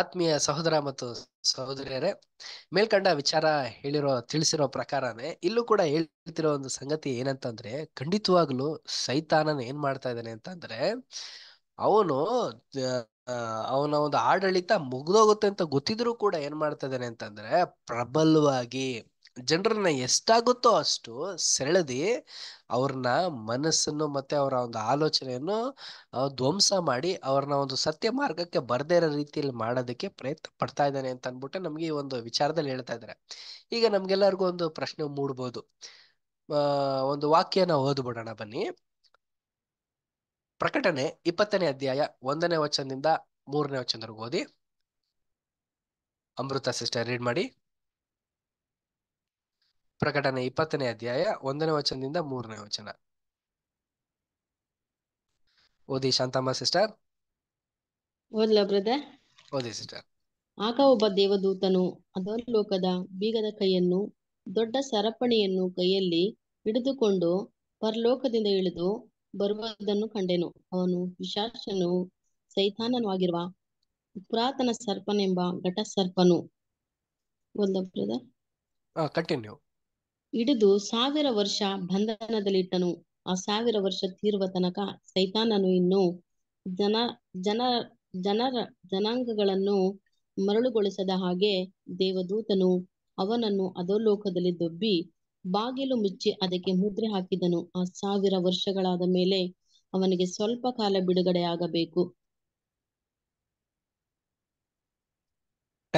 ಆತ್ಮೀಯ ಸಹೋದರ ಮತ್ತು ಸಹೋದರಿಯರೇ ಮೇಲ್ಕಂಡ ವಿಚಾರ ಹೇಳಿರೋ ತಿಳಿಸಿರೋ ಪ್ರಕಾರನೇ ಇಲ್ಲೂ ಕೂಡ ಹೇಳ್ತಿರೋ ಒಂದು ಸಂಗತಿ ಏನಂತಂದ್ರೆ ಖಂಡಿತವಾಗ್ಲು ಸೈತಾನನ ಏನ್ ಮಾಡ್ತಾ ಇದ್ದಾನೆ ಅಂತಂದ್ರೆ ಅವನು ಅವನ ಒಂದು ಆಡಳಿತ ಮುಗ್ದೋಗುತ್ತೆ ಅಂತ ಗೊತ್ತಿದ್ರು ಕೂಡ ಏನ್ ಮಾಡ್ತಾ ಇದ್ದಾನೆ ಅಂತಂದ್ರೆ ಪ್ರಬಲವಾಗಿ ಜನರನ್ನ ಎಷ್ಟಾಗುತ್ತೋ ಅಷ್ಟು ಸೆಳೆದಿ ಅವ್ರನ್ನ ಮನಸ್ಸನ್ನು ಮತ್ತೆ ಅವರ ಒಂದು ಆಲೋಚನೆಯನ್ನು ಧ್ವಂಸ ಮಾಡಿ ಅವ್ರನ್ನ ಒಂದು ಸತ್ಯ ಮಾರ್ಗಕ್ಕೆ ಬರದೇ ಇರೋ ರೀತಿಯಲ್ಲಿ ಮಾಡೋದಕ್ಕೆ ಪ್ರಯತ್ನ ಪಡ್ತಾ ಇದ್ದಾನೆ ಅಂತ ಅಂದ್ಬಿಟ್ಟು ನಮ್ಗೆ ಈ ಒಂದು ವಿಚಾರದಲ್ಲಿ ಹೇಳ್ತಾ ಇದ್ದಾರೆ ಈಗ ನಮ್ಗೆಲ್ಲರಿಗೂ ಒಂದು ಪ್ರಶ್ನೆ ಮೂಡ್ಬೋದು ಒಂದು ವಾಕ್ಯನ ಓದ್ಬಿಡೋಣ ಬನ್ನಿ ಪ್ರಕಟಣೆ ಇಪ್ಪತ್ತನೇ ಅಧ್ಯಾಯ ಒಂದನೇ ವಚನದಿಂದ ಮೂರನೇ ವಚನದವರೆಗೂ ಓದಿ ಅಮೃತ ಸಿಸ್ಟರ್ ರೀಡ್ ಮಾಡಿ ಪ್ರಕಟಣೆ ಇಪ್ಪತ್ತನೇ ಅಧ್ಯಾಯ ಒಂದನೇ ವಚನದಿಂದ ಮೂರನೇ ವಚನ ಓದಿ ಶಾಂತಮ್ಮ ಸಿಸ್ಟರ್ ಓದಲ ಬ್ರದರ್ ಓದಿ ಸಿಸ್ಟರ್ ಆಗ ಒಬ್ಬ ದೇವದೂತನು ಲೋಕದ ಬೀಗದ ಕೈಯನ್ನು ದೊಡ್ಡ ಸರಪಣಿಯನ್ನು ಕೈಯಲ್ಲಿ ಹಿಡಿದುಕೊಂಡು ಪರಲೋಕದಿಂದ ಇಳಿದು ಬರುವುದನ್ನು ಕಂಡೆನು ಅವನು ಸೈತಾನನು ಸೈತಾನನಾಗಿರುವ ಪುರಾತನ ಸರ್ಪನೆಂಬ ಘಟ ಸರ್ಪನು ಕಂಟಿನ್ಯೂ ಹಿಡಿದು ಸಾವಿರ ವರ್ಷ ಬಂಧನದಲ್ಲಿಟ್ಟನು ಆ ಸಾವಿರ ವರ್ಷ ತೀರುವ ತನಕ ಸೈತಾನನು ಇನ್ನು ಜನ ಜನ ಜನರ ಜನಾಂಗಗಳನ್ನು ಮರಳುಗೊಳಿಸದ ಹಾಗೆ ದೇವದೂತನು ಅವನನ್ನು ಅಧೋಲೋಕದಲ್ಲಿ ದೊಬ್ಬಿ ಬಾಗಿಲು ಮುಚ್ಚಿ ಅದಕ್ಕೆ ಮುದ್ರೆ ಹಾಕಿದನು ಆ ಸಾವಿರ ವರ್ಷಗಳಾದ ಮೇಲೆ ಅವನಿಗೆ ಸ್ವಲ್ಪ ಕಾಲ ಬಿಡುಗಡೆಯಾಗಬೇಕು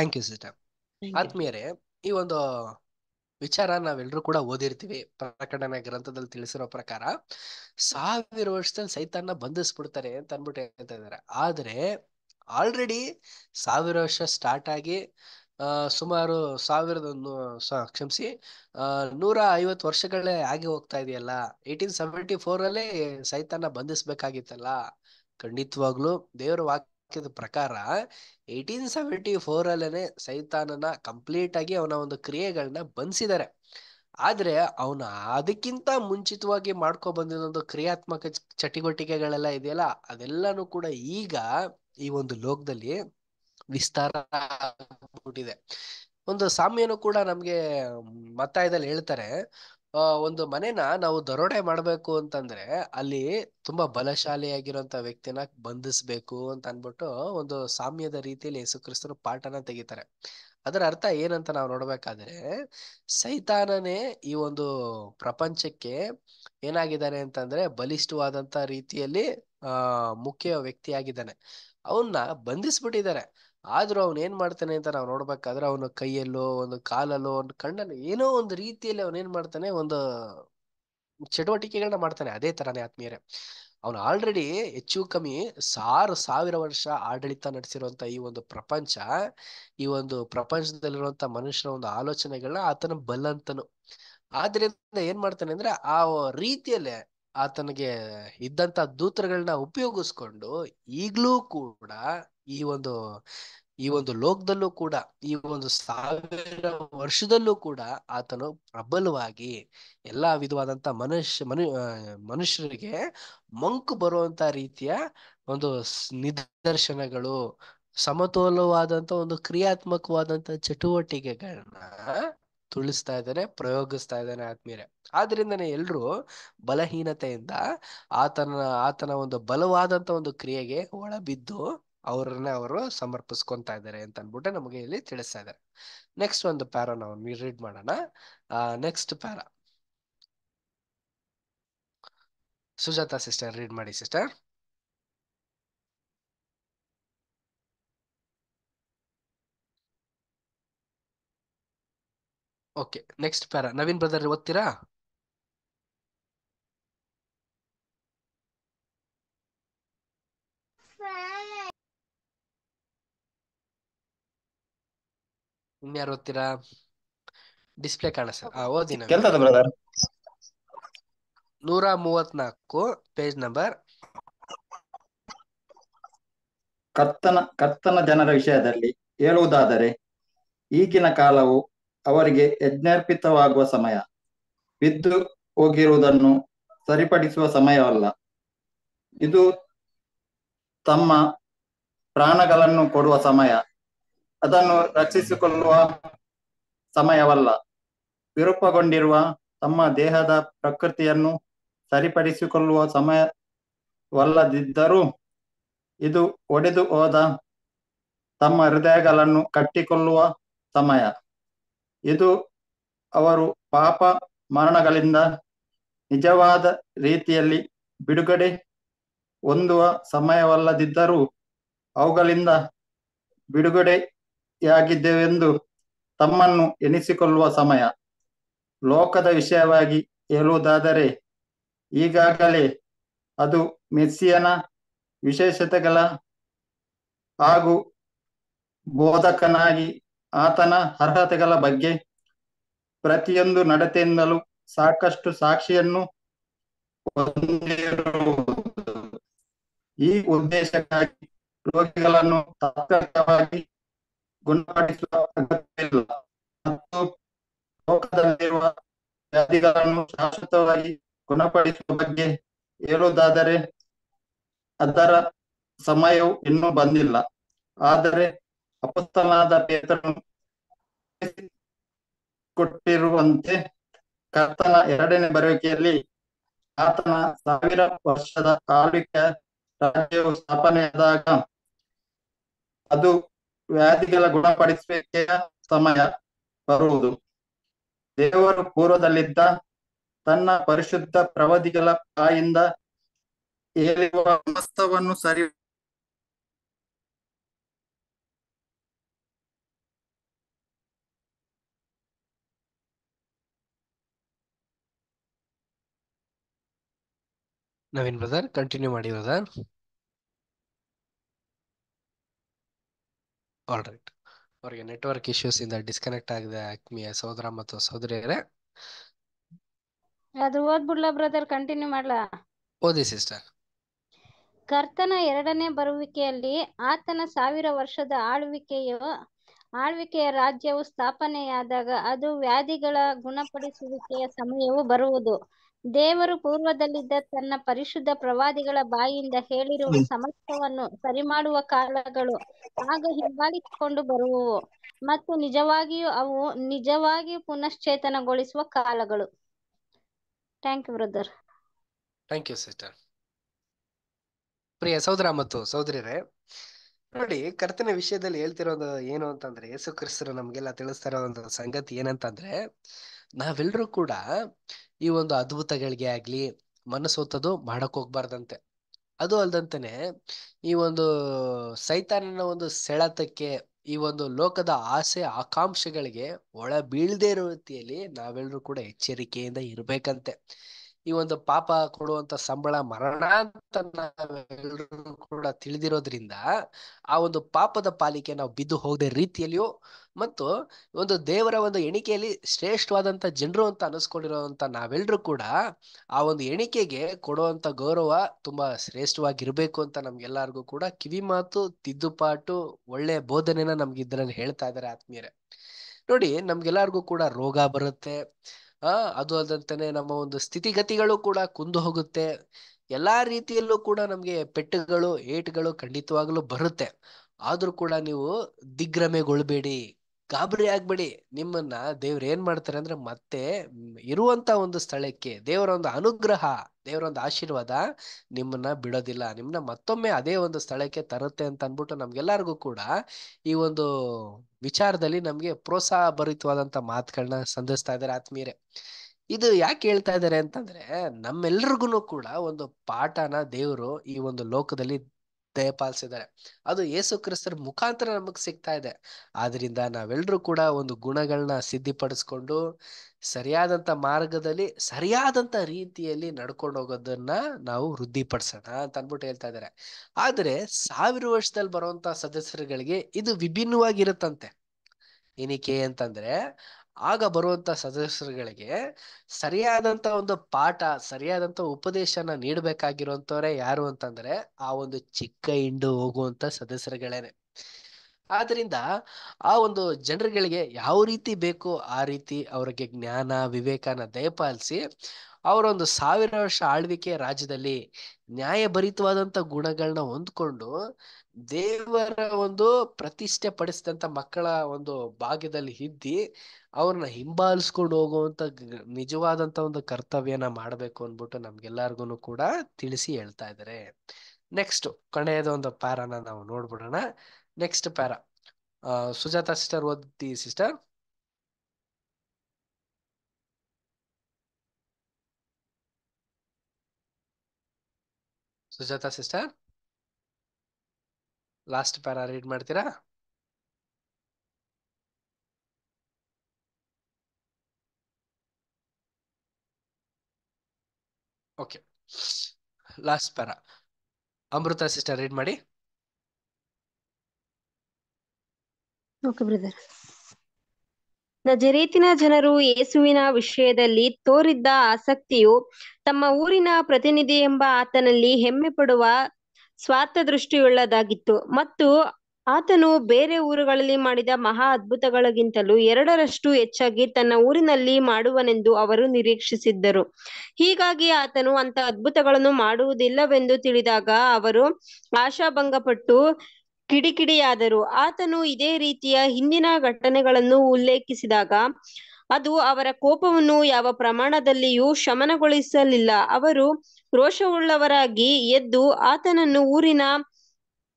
ಆಗಬೇಕು ಆತ್ಮೀಯರೇ ಈ ಒಂದು ವಿಚಾರ ನಾವೆಲ್ಲರೂ ಕೂಡ ಓದಿರ್ತೀವಿ ಪ್ರಕಟಣೆ ಗ್ರಂಥದಲ್ಲಿ ತಿಳಿಸಿರೋ ಪ್ರಕಾರ ಸಾವಿರ ವರ್ಷದಲ್ಲಿ ಸೈತಾನ್ನ ಬಂಧಿಸ್ಬಿಡ್ತಾರೆ ಅಂತ ಅನ್ಬಿಟ್ಟು ಹೇಳ್ತಾ ಇದ್ದಾರೆ ಆದ್ರೆ ಆಲ್ರೆಡಿ ಸಾವಿರ ವರ್ಷ ಸ್ಟಾರ್ಟ್ ಆಗಿ ಸುಮಾರು ಸಾವಿರದ ಕ್ಷಮಿಸಿ ನೂರ ಐವತ್ತು ವರ್ಷಗಳೇ ಆಗಿ ಹೋಗ್ತಾ ಇದೆಯಲ್ಲ ಏಯ್ಟೀನ್ ಸೆವೆಂಟಿ ಫೋರ್ ಅಲ್ಲಿ ಸೈತಾನ್ನ ಬಂಧಿಸ್ಬೇಕಾಗಿತ್ತಲ್ಲ ಖಂಡಿತವಾಗ್ಲೂ ದೇವರ ವಾಕ್ ವಾಕ್ಯದ ಪ್ರಕಾರ ಏಯ್ಟೀನ್ ಸೆವೆಂಟಿ ಫೋರ್ ಸೈತಾನನ ಕಂಪ್ಲೀಟ್ ಆಗಿ ಅವನ ಒಂದು ಕ್ರಿಯೆಗಳನ್ನ ಬಂಧಿಸಿದ್ದಾರೆ ಆದ್ರೆ ಅವನ ಅದಕ್ಕಿಂತ ಮುಂಚಿತವಾಗಿ ಮಾಡ್ಕೊ ಬಂದಿರೋ ಕ್ರಿಯಾತ್ಮಕ ಚಟುವಟಿಕೆಗಳೆಲ್ಲ ಇದೆಯಲ್ಲ ಅದೆಲ್ಲಾನು ಕೂಡ ಈಗ ಈ ಒಂದು ಲೋಕದಲ್ಲಿ ವಿಸ್ತಾರ ಆಗ್ಬಿಟ್ಟಿದೆ ಒಂದು ಸಾಮ್ಯನು ಕೂಡ ನಮ್ಗೆ ಮತ್ತಾಯದಲ್ಲಿ ಹೇಳ್ತಾರೆ ಒಂದು ಮನೆನ ನಾವು ದರೋಡೆ ಮಾಡ್ಬೇಕು ಅಂತಂದ್ರೆ ಅಲ್ಲಿ ತುಂಬಾ ಬಲಶಾಲಿಯಾಗಿರುವಂತ ವ್ಯಕ್ತಿನ ಬಂಧಿಸ್ಬೇಕು ಅಂತ ಅನ್ಬಿಟ್ಟು ಒಂದು ಸಾಮ್ಯದ ರೀತಿಯಲ್ಲಿ ಯೇಸು ಕ್ರಿಸ್ತರು ಪಾಠನ ತೆಗಿತಾರೆ ಅದರ ಅರ್ಥ ಏನಂತ ನಾವು ನೋಡ್ಬೇಕಾದ್ರೆ ಸೈತಾನನೇ ಈ ಒಂದು ಪ್ರಪಂಚಕ್ಕೆ ಏನಾಗಿದ್ದಾನೆ ಅಂತಂದ್ರೆ ಬಲಿಷ್ಠವಾದಂತ ರೀತಿಯಲ್ಲಿ ಆ ಮುಖ್ಯ ವ್ಯಕ್ತಿಯಾಗಿದ್ದಾನೆ ಅವನ್ನ ಬಂಧಿಸ್ಬಿಟ್ಟಿದ್ದಾರೆ ಆದ್ರೂ ಅವ್ನ ಏನ್ ಮಾಡ್ತಾನೆ ಅಂತ ನಾವು ನೋಡ್ಬೇಕಾದ್ರೆ ಅವನ ಕೈಯಲ್ಲೋ ಒಂದು ಕಾಲಲ್ಲೋ ಒಂದು ಕಣ್ಣಲ್ಲೋ ಏನೋ ಒಂದು ರೀತಿಯಲ್ಲಿ ಅವನ್ ಏನ್ ಮಾಡ್ತಾನೆ ಒಂದು ಚಟುವಟಿಕೆಗಳನ್ನ ಮಾಡ್ತಾನೆ ಅದೇ ತರಾನೇ ಆತ್ಮೀಯರೇ ಅವನು ಆಲ್ರೆಡಿ ಹೆಚ್ಚು ಕಮ್ಮಿ ಸಾರು ಸಾವಿರ ವರ್ಷ ಆಡಳಿತ ನಡೆಸಿರುವಂತ ಈ ಒಂದು ಪ್ರಪಂಚ ಈ ಒಂದು ಪ್ರಪಂಚದಲ್ಲಿರುವಂತ ಮನುಷ್ಯರ ಒಂದು ಆಲೋಚನೆಗಳನ್ನ ಆತನ ಬಲ್ಲಂತನು ಆದ್ರಿಂದ ಏನ್ ಮಾಡ್ತಾನೆ ಅಂದ್ರೆ ಆ ರೀತಿಯಲ್ಲೇ ಆತನಿಗೆ ಇದ್ದಂತ ದೂತರಗಳನ್ನ ಉಪಯೋಗಿಸ್ಕೊಂಡು ಈಗ್ಲೂ ಕೂಡ ಈ ಒಂದು ಈ ಒಂದು ಲೋಕದಲ್ಲೂ ಕೂಡ ಈ ಒಂದು ಸಾವಿರ ವರ್ಷದಲ್ಲೂ ಕೂಡ ಆತನು ಪ್ರಬಲವಾಗಿ ಎಲ್ಲಾ ವಿಧವಾದಂತ ಮನುಷ್ಯ ಮನು ಮನುಷ್ಯರಿಗೆ ಮಂಕು ಬರುವಂತ ರೀತಿಯ ಒಂದು ನಿದರ್ಶನಗಳು ಸಮತೋಲವಾದಂತ ಒಂದು ಕ್ರಿಯಾತ್ಮಕವಾದಂತ ಚಟುವಟಿಕೆಗಳನ್ನ ತುಳಿಸ್ತಾ ಇದ್ದಾನೆ ಪ್ರಯೋಗಿಸ್ತಾ ಇದ್ದಾನೆ ಆತ್ಮೀರೆ ಆದ್ರಿಂದನೇ ಎಲ್ರು ಬಲಹೀನತೆಯಿಂದ ಆತನ ಆತನ ಒಂದು ಬಲವಾದಂತ ಒಂದು ಕ್ರಿಯೆಗೆ ಒಳಬಿದ್ದು ಅವ್ರನ್ನ ಅವರು ಸಮರ್ಪಿಸ್ಕೊಂತ ಇದ್ದಾರೆ ಅಂತ ಅಂದ್ಬಿಟ್ಟು ನಮಗೆ ಇಲ್ಲಿ ತಿಳಿಸ್ತಾ ಇದ್ದಾರೆ ನೆಕ್ಸ್ಟ್ ಒಂದು ಪ್ಯಾರ ನಾವು ರೀಡ್ ಮಾಡೋಣ next para Sujatha sister read ಮಾಡಿ sister okay next para Naveen brother ಓದ್ತೀರಾ ಇನ್ಯಾರು ಓದ್ತೀರಾ ಡಿಸ್ಪ್ಲೇ ಓದಿ ನೂರ ಮೂವತ್ನಾಲ್ಕು ಪೇಜ್ ನಂಬರ್ ಕರ್ತನ ಕರ್ತನ ಜನರ ವಿಷಯದಲ್ಲಿ ಹೇಳುವುದಾದರೆ ಈಗಿನ ಕಾಲವು ಅವರಿಗೆ ಯಜ್ಞಾರ್ಪಿತವಾಗುವ ಸಮಯ ಬಿದ್ದು ಹೋಗಿರುವುದನ್ನು ಸರಿಪಡಿಸುವ ಸಮಯವಲ್ಲ ಇದು ತಮ್ಮ ಪ್ರಾಣಗಳನ್ನು ಕೊಡುವ ಸಮಯ ಅದನ್ನು ರಕ್ಷಿಸಿಕೊಳ್ಳುವ ಸಮಯವಲ್ಲ ವಿರೂಪಗೊಂಡಿರುವ ತಮ್ಮ ದೇಹದ ಪ್ರಕೃತಿಯನ್ನು ಸರಿಪಡಿಸಿಕೊಳ್ಳುವ ಸಮಯವಲ್ಲದಿದ್ದರೂ ಇದು ಒಡೆದು ಹೋದ ತಮ್ಮ ಹೃದಯಗಳನ್ನು ಕಟ್ಟಿಕೊಳ್ಳುವ ಸಮಯ ಇದು ಅವರು ಪಾಪ ಮರಣಗಳಿಂದ ನಿಜವಾದ ರೀತಿಯಲ್ಲಿ ಬಿಡುಗಡೆ ಹೊಂದುವ ಸಮಯವಲ್ಲದಿದ್ದರೂ ಅವುಗಳಿಂದ ಬಿಡುಗಡೆ ಯಾಗಿದ್ದೇವೆಂದು ತಮ್ಮನ್ನು ಎನಿಸಿಕೊಳ್ಳುವ ಸಮಯ ಲೋಕದ ವಿಷಯವಾಗಿ ಹೇಳುವುದಾದರೆ ಈಗಾಗಲೇ ಅದು ಮೆಸ್ಸಿಯನ ವಿಶೇಷತೆಗಳ ಹಾಗೂ ಬೋಧಕನಾಗಿ ಆತನ ಅರ್ಹತೆಗಳ ಬಗ್ಗೆ ಪ್ರತಿಯೊಂದು ನಡತೆಯಿಂದಲೂ ಸಾಕಷ್ಟು ಸಾಕ್ಷಿಯನ್ನು ಈ ಉದ್ದೇಶಕ್ಕಾಗಿ ರೋಗಿಗಳನ್ನು ತಾತ್ಕಾಲಿಕವಾಗಿ ಗುಣಪಡಿಸುವ ಅಗತ್ಯವಿಲ್ಲ ಮತ್ತು ಲೋಕದಲ್ಲಿರುವ ವ್ಯಾಧಿಗಳನ್ನು ಶಾಶ್ವತವಾಗಿ ಗುಣಪಡಿಸುವ ಬಗ್ಗೆ ಹೇಳುವುದಾದರೆ ಅದರ ಸಮಯವು ಇನ್ನೂ ಬಂದಿಲ್ಲ ಆದರೆ ಅಪುಸ್ತನಾದ ಪೇತ್ರನು ಕೊಟ್ಟಿರುವಂತೆ ಕರ್ತನ ಎರಡನೇ ಬರುವಿಕೆಯಲ್ಲಿ ಆತನ ಸಾವಿರ ವರ್ಷದ ಕಾಲಿಕ ರಾಜ್ಯವು ಸ್ಥಾಪನೆಯಾದಾಗ ಅದು ವ್ಯಾಧಿಗಳ ಗುಣಪಡಿಸುವಿಕೆಯ ಸಮಯ ಬರುವುದು ದೇವರು ಪೂರ್ವದಲ್ಲಿದ್ದ ತನ್ನ ಪರಿಶುದ್ಧ ಪ್ರವಧಿಗಳ ಕಾಯಿಂದ ಏಲಿರುವ ಮಸ್ತವನ್ನು ಸರಿ ನವೀನ್ ಬ್ರದರ್ ಕಂಟಿನ್ಯೂ ಮಾಡಿ ಬ್ರದರ್ ಆಲ್ ರೈಟ್ ಅವರಿಗೆ ನೆಟ್ವರ್ಕ್ ಇಶ್ಯೂಸ್ ಇಂದ ಡಿಸ್ಕನೆಕ್ಟ್ ಆಗಿದೆ ಆಕ್ಮಿಯ ಸೋದರ ಮತ್ತು ಸೋದರಿಯರೇ ಅದು ಓದ್ಬಿಡ್ಲಾ ಬ್ರದರ್ ಕಂಟಿನ್ಯೂ ಮಾಡ್ಲಾ ಓದಿ ಸಿಸ್ಟರ್ ಕರ್ತನ ಎರಡನೇ ಬರುವಿಕೆಯಲ್ಲಿ ಆತನ ಸಾವಿರ ವರ್ಷದ ಆಳ್ವಿಕೆಯು ಆಳ್ವಿಕೆಯ ರಾಜ್ಯವು ಸ್ಥಾಪನೆಯಾದಾಗ ಅದು ವ್ಯಾಧಿಗಳ ಗುಣಪಡಿಸುವಿಕೆಯ ಸಮಯವು ಬರುವುದು ದೇವರು ಪೂರ್ವದಲ್ಲಿದ್ದ ತನ್ನ ಪರಿಶುದ್ಧ ಪ್ರವಾದಿಗಳ ಬಾಯಿಯಿಂದ ಹೇಳಿರುವ ಸಮಸ್ತವನ್ನು ಮಾಡುವ ಕಾಲಗಳು ಆಗ ಹಿಂಬಾಲಿಸಿಕೊಂಡು ಬರುವವು ಮತ್ತು ನಿಜವಾಗಿಯೂ ಅವು ನಿಜವಾಗಿಯೂ ಪುನಶ್ಚೇತನಗೊಳಿಸುವ ಕಾಲಗಳು thank you brother thank you sister ಪ್ರಿಯ ಸಹೋದರ ಮತ್ತು ಸಹೋದರಿಯರೇ ನೋಡಿ ಕರ್ತನ ವಿಷಯದಲ್ಲಿ ಹೇಳ್ತಿರೋದು ಏನು ಅಂತಂದ್ರೆ ಯೇಸು ಕ್ರಿಸ್ತರು ನಮ್ಗೆಲ್ಲ ತಿಳಿಸ್ತಾ ಒಂದು ಸಂಗತಿ ಏನಂತಂದ್ರೆ ನಾವೆಲ್ಲರೂ ಕೂಡ ಈ ಒಂದು ಅದ್ಭುತಗಳಿಗೆ ಆಗ್ಲಿ ಮನಸ್ಸೋತದು ಮಾಡಕ್ ಹೋಗ್ಬಾರ್ದಂತೆ ಅದು ಅಲ್ದಂತಾನೆ ಈ ಒಂದು ಸೈತಾನನ ಒಂದು ಸೆಳೆತಕ್ಕೆ ಈ ಒಂದು ಲೋಕದ ಆಸೆ ಆಕಾಂಕ್ಷೆಗಳಿಗೆ ಒಳ ಬೀಳದೇ ಇರೋ ರೀತಿಯಲ್ಲಿ ನಾವೆಲ್ಲರೂ ಕೂಡ ಎಚ್ಚರಿಕೆಯಿಂದ ಇರ್ಬೇಕಂತೆ ಈ ಒಂದು ಪಾಪ ಕೊಡುವಂತ ಸಂಬಳ ಮರಣ ಅಂತ ನಾವೆಲ್ಲರೂ ಕೂಡ ತಿಳಿದಿರೋದ್ರಿಂದ ಆ ಒಂದು ಪಾಪದ ಪಾಲಿಕೆ ನಾವು ಬಿದ್ದು ಹೋಗದೆ ರೀತಿಯಲ್ಲಿಯೂ ಮತ್ತು ಒಂದು ದೇವರ ಒಂದು ಎಣಿಕೆಯಲ್ಲಿ ಶ್ರೇಷ್ಠವಾದಂತ ಜನರು ಅಂತ ಅನಿಸ್ಕೊಂಡಿರೋಂತ ನಾವೆಲ್ಲರೂ ಕೂಡ ಆ ಒಂದು ಎಣಿಕೆಗೆ ಕೊಡುವಂತ ಗೌರವ ತುಂಬಾ ಶ್ರೇಷ್ಠವಾಗಿರ್ಬೇಕು ಅಂತ ನಮ್ಗೆಲ್ಲರಿಗೂ ಕೂಡ ಕಿವಿ ಮಾತು ತಿದ್ದುಪಾಟು ಒಳ್ಳೆ ಬೋಧನೆನ ನಮ್ಗೆ ಇದ್ರಲ್ಲಿ ಹೇಳ್ತಾ ಇದ್ದಾರೆ ಆತ್ಮೀಯರೇ ನೋಡಿ ನಮ್ಗೆಲ್ಲರಿಗೂ ಕೂಡ ರೋಗ ಬರುತ್ತೆ ಆ ಅದು ಅದಂತಾನೆ ನಮ್ಮ ಒಂದು ಸ್ಥಿತಿಗತಿಗಳು ಕೂಡ ಕುಂದು ಹೋಗುತ್ತೆ ಎಲ್ಲಾ ರೀತಿಯಲ್ಲೂ ಕೂಡ ನಮ್ಗೆ ಪೆಟ್ಟುಗಳು ಏಟುಗಳು ಖಂಡಿತವಾಗ್ಲೂ ಬರುತ್ತೆ ಆದ್ರೂ ಕೂಡ ನೀವು ದಿಗ್ಭ್ರಮೆಗೊಳ್ಬೇಡಿ ಗಾಬರಿ ಆಗ್ಬೇಡಿ ನಿಮ್ಮನ್ನ ದೇವ್ರ ಏನ್ ಮಾಡ್ತಾರೆ ಅಂದ್ರೆ ಮತ್ತೆ ಇರುವಂತ ಒಂದು ಸ್ಥಳಕ್ಕೆ ದೇವರ ಒಂದು ಅನುಗ್ರಹ ದೇವರ ಒಂದು ಆಶೀರ್ವಾದ ನಿಮ್ಮನ್ನ ಬಿಡೋದಿಲ್ಲ ನಿಮ್ಮನ್ನ ಮತ್ತೊಮ್ಮೆ ಅದೇ ಒಂದು ಸ್ಥಳಕ್ಕೆ ತರುತ್ತೆ ಅಂತ ಅನ್ಬಿಟ್ಟು ನಮ್ಗೆಲ್ಲರಿಗೂ ಕೂಡ ಈ ಒಂದು ವಿಚಾರದಲ್ಲಿ ನಮ್ಗೆ ಪ್ರೋತ್ಸಾಹ ಭರಿತವಾದಂತ ಮಾತುಗಳನ್ನ ಸಂಧಿಸ್ತಾ ಇದ್ದಾರೆ ಆತ್ಮೀಯರೇ ಇದು ಯಾಕೆ ಹೇಳ್ತಾ ಇದ್ದಾರೆ ಅಂತಂದ್ರೆ ನಮ್ಮೆಲ್ರಿಗೂ ಕೂಡ ಒಂದು ಪಾಠನ ದೇವರು ಈ ಒಂದು ಲೋಕದಲ್ಲಿ ದಯಪಾಲಿಸಿದ್ದಾರೆ ಅದು ಯೇಸು ಕ್ರಿಸ್ತರ ಮುಖಾಂತರ ನಮಗ್ ಸಿಗ್ತಾ ಇದೆ ಆದ್ರಿಂದ ನಾವೆಲ್ಲರೂ ಕೂಡ ಒಂದು ಗುಣಗಳನ್ನ ಸಿದ್ಧಿಪಡಿಸ್ಕೊಂಡು ಸರಿಯಾದಂತ ಮಾರ್ಗದಲ್ಲಿ ಸರಿಯಾದಂತ ರೀತಿಯಲ್ಲಿ ನಡ್ಕೊಂಡು ಹೋಗೋದನ್ನ ನಾವು ವೃದ್ಧಿಪಡಿಸೋಣ ಅಂತ ಅನ್ಬಿಟ್ಟು ಹೇಳ್ತಾ ಇದ್ದಾರೆ ಆದ್ರೆ ಸಾವಿರ ವರ್ಷದಲ್ಲಿ ಬರುವಂತ ಸದಸ್ಯರುಗಳಿಗೆ ಇದು ವಿಭಿನ್ನವಾಗಿರುತ್ತಂತೆ ಏನಕ್ಕೆ ಅಂತಂದ್ರೆ ಆಗ ಬರುವಂತ ಸದಸ್ಯರುಗಳಿಗೆ ಸರಿಯಾದಂತ ಒಂದು ಪಾಠ ಸರಿಯಾದಂತ ಉಪದೇಶನ ನೀಡಬೇಕಾಗಿರುವಂತವರೇ ಯಾರು ಅಂತಂದ್ರೆ ಆ ಒಂದು ಚಿಕ್ಕ ಹಿಂಡು ಹೋಗುವಂತ ಸದಸ್ಯರುಗಳೇನೆ ಆದ್ರಿಂದ ಆ ಒಂದು ಜನರುಗಳಿಗೆ ಯಾವ ರೀತಿ ಬೇಕೋ ಆ ರೀತಿ ಅವ್ರಿಗೆ ಜ್ಞಾನ ವಿವೇಕನ ದಯಪಾಲಿಸಿ ಅವರೊಂದು ಸಾವಿರ ವರ್ಷ ಆಳ್ವಿಕೆ ರಾಜ್ಯದಲ್ಲಿ ನ್ಯಾಯಭರಿತವಾದಂತ ಗುಣಗಳನ್ನ ಹೊಂದ್ಕೊಂಡು ದೇವರ ಒಂದು ಪ್ರತಿಷ್ಠೆ ಪಡಿಸಿದಂತ ಮಕ್ಕಳ ಒಂದು ಭಾಗ್ಯದಲ್ಲಿ ಇದ್ದಿ ಅವ್ರನ್ನ ಹಿಂಬಾಲಿಸ್ಕೊಂಡು ಹೋಗುವಂತ ನಿಜವಾದಂತ ಒಂದು ಕರ್ತವ್ಯನ ಮಾಡ್ಬೇಕು ಅಂದ್ಬಿಟ್ಟು ನಮ್ಗೆಲ್ಲಾರ್ಗು ಕೂಡ ತಿಳಿಸಿ ಹೇಳ್ತಾ ಇದಾರೆ ನೆಕ್ಸ್ಟ್ ಕಡೆಯದ ಒಂದು ಪ್ಯಾರಾನ ನಾವು ನೋಡ್ಬಿಡೋಣ ನೆಕ್ಸ್ಟ್ ಪ್ಯಾರ ಸುಜಾತಾ ಸಿಸ್ಟರ್ ಓದ್ತಿ sister Sujatha sister last para read ಮಾಡ್ತೀರಾ okay last para Amrutha sister read ಮಾಡಿ ಓಕೆ ಬ್ರದರ್ ನಜರೇತಿನ ಜನರು ಯೇಸುವಿನ ವಿಷಯದಲ್ಲಿ ತೋರಿದ್ದ ಆಸಕ್ತಿಯು ತಮ್ಮ ಊರಿನ ಪ್ರತಿನಿಧಿ ಎಂಬ ಆತನಲ್ಲಿ ಹೆಮ್ಮೆ ಪಡುವ ಸ್ವಾರ್ಥ ದೃಷ್ಟಿಯುಳ್ಳದಾಗಿತ್ತು ಮತ್ತು ಆತನು ಬೇರೆ ಊರುಗಳಲ್ಲಿ ಮಾಡಿದ ಮಹಾ ಅದ್ಭುತಗಳಿಗಿಂತಲೂ ಎರಡರಷ್ಟು ಹೆಚ್ಚಾಗಿ ತನ್ನ ಊರಿನಲ್ಲಿ ಮಾಡುವನೆಂದು ಅವರು ನಿರೀಕ್ಷಿಸಿದ್ದರು ಹೀಗಾಗಿ ಆತನು ಅಂತ ಅದ್ಭುತಗಳನ್ನು ಮಾಡುವುದಿಲ್ಲವೆಂದು ತಿಳಿದಾಗ ಅವರು ಆಶಾಭಂಗಪಟ್ಟು ಕಿಡಿಕಿಡಿಯಾದರು ಆತನು ಇದೇ ರೀತಿಯ ಹಿಂದಿನ ಘಟನೆಗಳನ್ನು ಉಲ್ಲೇಖಿಸಿದಾಗ ಅದು ಅವರ ಕೋಪವನ್ನು ಯಾವ ಪ್ರಮಾಣದಲ್ಲಿಯೂ ಶಮನಗೊಳಿಸಲಿಲ್ಲ ಅವರು ರೋಷವುಳ್ಳವರಾಗಿ ಎದ್ದು ಆತನನ್ನು ಊರಿನ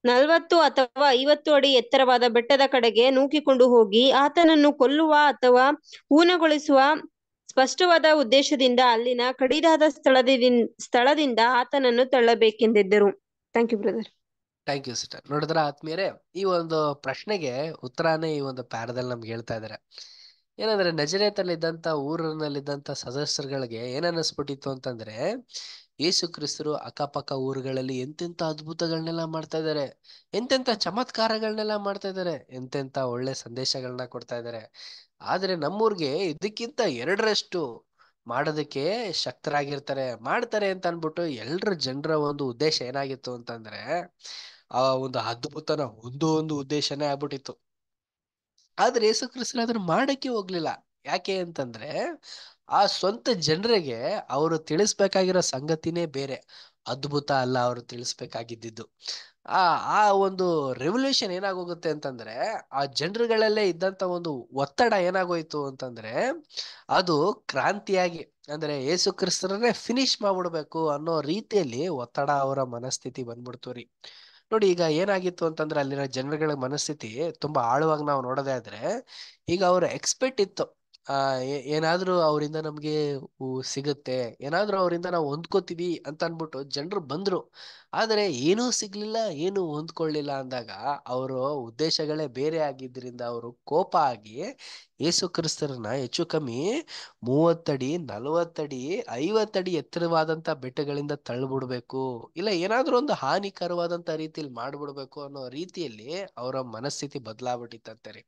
ನಲ್ವತ್ತು ಅಥವಾ ಐವತ್ತು ಅಡಿ ಎತ್ತರವಾದ ಬೆಟ್ಟದ ಕಡೆಗೆ ನೂಕಿಕೊಂಡು ಹೋಗಿ ಆತನನ್ನು ಕೊಲ್ಲುವ ಅಥವಾ ಊನಗೊಳಿಸುವ ಸ್ಪಷ್ಟವಾದ ಉದ್ದೇಶದಿಂದ ಅಲ್ಲಿನ ಕಡಿದಾದ ಸ್ಥಳದಿಂದ ಸ್ಥಳದಿಂದ ಆತನನ್ನು ತಳ್ಳಬೇಕೆಂದಿದ್ದರು thank you brother thank you sister ನೋಡಿದ್ರ ಆತ್ಮೀಯರೇ ಈ ಒಂದು ಪ್ರಶ್ನೆಗೆ ಉತ್ತರಾನೇ ಈ ಒಂದು ಪ್ಯಾರದಲ್ಲಿ ನಮ್ಗೆ ಹೇಳ್ತಾ ಇದ್ದಾರೆ ಏನಂದ್ರೆ ನಜರೇತಲ್ಲಿದ್ದಂತ ಊರಿನಲ್ಲಿದ್ದಂಥ ಸದಸ್ಯರುಗಳಿಗೆ ಏನನ್ನಿಸ್ಬಿಟ್ಟಿತ್ತು ಅಂತಂದ್ರೆ ಯೇಸು ಕ್ರಿಸ್ತರು ಅಕ್ಕಪಕ್ಕ ಊರುಗಳಲ್ಲಿ ಎಂತೆಂತ ಅದ್ಭುತಗಳನ್ನೆಲ್ಲ ಮಾಡ್ತಾ ಇದ್ದಾರೆ ಎಂತೆಂತ ಚಮತ್ಕಾರಗಳನ್ನೆಲ್ಲ ಮಾಡ್ತಾ ಇದ್ದಾರೆ ಎಂತೆಂತ ಒಳ್ಳೆ ಸಂದೇಶಗಳನ್ನ ಕೊಡ್ತಾ ಇದ್ದಾರೆ ಆದ್ರೆ ನಮ್ಮೂರ್ಗೆ ಇದಕ್ಕಿಂತ ಎರಡರಷ್ಟು ಮಾಡೋದಕ್ಕೆ ಶಕ್ತರಾಗಿರ್ತಾರೆ ಮಾಡ್ತಾರೆ ಅಂತ ಅನ್ಬಿಟ್ಟು ಎಲ್ರ ಜನರ ಒಂದು ಉದ್ದೇಶ ಏನಾಗಿತ್ತು ಅಂತಂದ್ರೆ ಆ ಒಂದು ಅದ್ಭುತನ ಒಂದು ಒಂದು ಉದ್ದೇಶನೇ ಆಗ್ಬಿಟ್ಟಿತ್ತು ಆದ್ರೆ ಯೇಸು ಕ್ರಿಸ್ತನ್ ಅದನ್ನ ಮಾಡಕ್ಕೆ ಹೋಗ್ಲಿಲ್ಲ ಯಾಕೆ ಅಂತಂದ್ರೆ ಆ ಸ್ವಂತ ಜನರಿಗೆ ಅವರು ತಿಳಿಸ್ಬೇಕಾಗಿರೋ ಸಂಗತಿನೇ ಬೇರೆ ಅದ್ಭುತ ಅಲ್ಲ ಅವರು ತಿಳಿಸ್ಬೇಕಾಗಿದ್ದು ಆ ಆ ಒಂದು ರೆವಲ್ಯೂಷನ್ ಏನಾಗೋಗುತ್ತೆ ಅಂತಂದ್ರೆ ಆ ಜನರುಗಳಲ್ಲೇ ಇದ್ದಂತ ಒಂದು ಒತ್ತಡ ಏನಾಗೋಯ್ತು ಅಂತಂದ್ರೆ ಅದು ಕ್ರಾಂತಿಯಾಗಿ ಅಂದ್ರೆ ಯೇಸು ಕ್ರಿಸ್ತರನ್ನೇ ಫಿನಿಶ್ ಮಾಡ್ಬಿಡ್ಬೇಕು ಅನ್ನೋ ರೀತಿಯಲ್ಲಿ ಒತ್ತಡ ಅವರ ಮನಸ್ಥಿತಿ ಬಂದ್ಬಿಡ್ತು ರೀ ನೋಡಿ ಈಗ ಏನಾಗಿತ್ತು ಅಂತಂದ್ರೆ ಅಲ್ಲಿರೋ ಜನಗಳ ಮನಸ್ಥಿತಿ ತುಂಬಾ ಆಳವಾಗಿ ನಾವು ನೋಡೋದೇ ಆದ್ರೆ ಈಗ ಅವ್ರ ಎಕ್ಸ್ಪೆಕ್ಟ್ ಇತ್ತು ಆ ಏನಾದ್ರೂ ಅವರಿಂದ ನಮ್ಗೆ ಸಿಗುತ್ತೆ ಏನಾದ್ರೂ ಅವರಿಂದ ನಾವು ಹೊಂದ್ಕೋತೀವಿ ಅಂತ ಅನ್ಬಿಟ್ಟು ಜನರು ಬಂದ್ರು ಆದರೆ ಏನೂ ಸಿಗ್ಲಿಲ್ಲ ಏನು ಹೊಂದ್ಕೊಳ್ಳಿಲ್ಲ ಅಂದಾಗ ಅವರ ಉದ್ದೇಶಗಳೇ ಬೇರೆ ಆಗಿದ್ರಿಂದ ಅವರು ಕೋಪ ಆಗಿ ಯೇಸು ಕ್ರಿಸ್ತರನ್ನ ಹೆಚ್ಚು ಕಮ್ಮಿ ಮೂವತ್ತಡಿ ನಲವತ್ತಡಿ ಐವತ್ತಡಿ ಎತ್ತರವಾದಂತ ಬೆಟ್ಟಗಳಿಂದ ತಳ್ಳಿಬಿಡ್ಬೇಕು ಇಲ್ಲ ಏನಾದರೂ ಒಂದು ಹಾನಿಕರವಾದಂತ ರೀತಿಯಲ್ಲಿ ಮಾಡ್ಬಿಡ್ಬೇಕು ಅನ್ನೋ ರೀತಿಯಲ್ಲಿ ಅವರ ಮನಸ್ಥಿತಿ ಬದಲಾಗ್ಬಿಟ್ಟಿತ್ತಂತೆ ರೀ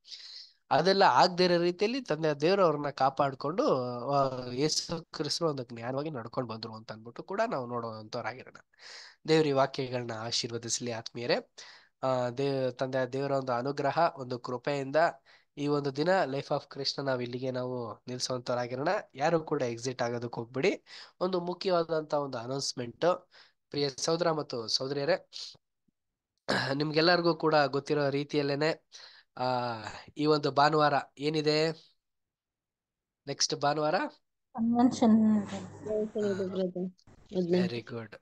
ಅದೆಲ್ಲ ಆಗದೇ ಇರೋ ರೀತಿಯಲ್ಲಿ ತಂದೆ ದೇವರು ಅವ್ರನ್ನ ಕಾಪಾಡಿಕೊಂಡು ಯೇಸು ಕ್ರಿಸ್ತನ ಒಂದು ಜ್ಞಾನವಾಗಿ ನಡ್ಕೊಂಡು ಬಂದ್ರು ಅಂತ ಅಂದ್ಬಿಟ್ಟು ಕೂಡ ನಾವು ನೋಡುವಂತವ್ರಾಗಿರೋಣ ದೇವ್ರ ಈ ವಾಕ್ಯಗಳನ್ನ ಆಶೀರ್ವದಿಸಲಿ ಆತ್ಮೀಯರೇ ಆ ದೇವ್ ತಂದೆ ದೇವರ ಒಂದು ಅನುಗ್ರಹ ಒಂದು ಕೃಪೆಯಿಂದ ಈ ಒಂದು ದಿನ ಲೈಫ್ ಆಫ್ ಕೃಷ್ಣ ನಾವು ಇಲ್ಲಿಗೆ ನಾವು ನಿಲ್ಸುವಂತರಾಗಿರೋಣ ಯಾರು ಕೂಡ ಎಕ್ಸಿಟ್ ಆಗೋದಕ್ಕೆ ಹೋಗ್ಬಿಡಿ ಒಂದು ಮುಖ್ಯವಾದಂತ ಒಂದು ಅನೌನ್ಸ್ಮೆಂಟ್ ಪ್ರಿಯ ಸಹೋದರ ಮತ್ತು ಸಹೋದರಿಯರೇ ನಿಮ್ಗೆಲ್ಲರಿಗೂ ಕೂಡ ಗೊತ್ತಿರೋ ರೀತಿಯಲ್ಲೇನೆ ಆ ಈ ಒಂದು ಭಾನುವಾರ ಏನಿದೆ ನೆಕ್ಸ್ಟ್ ಭಾನುವಾರ ವೆರಿ ಗುಡ್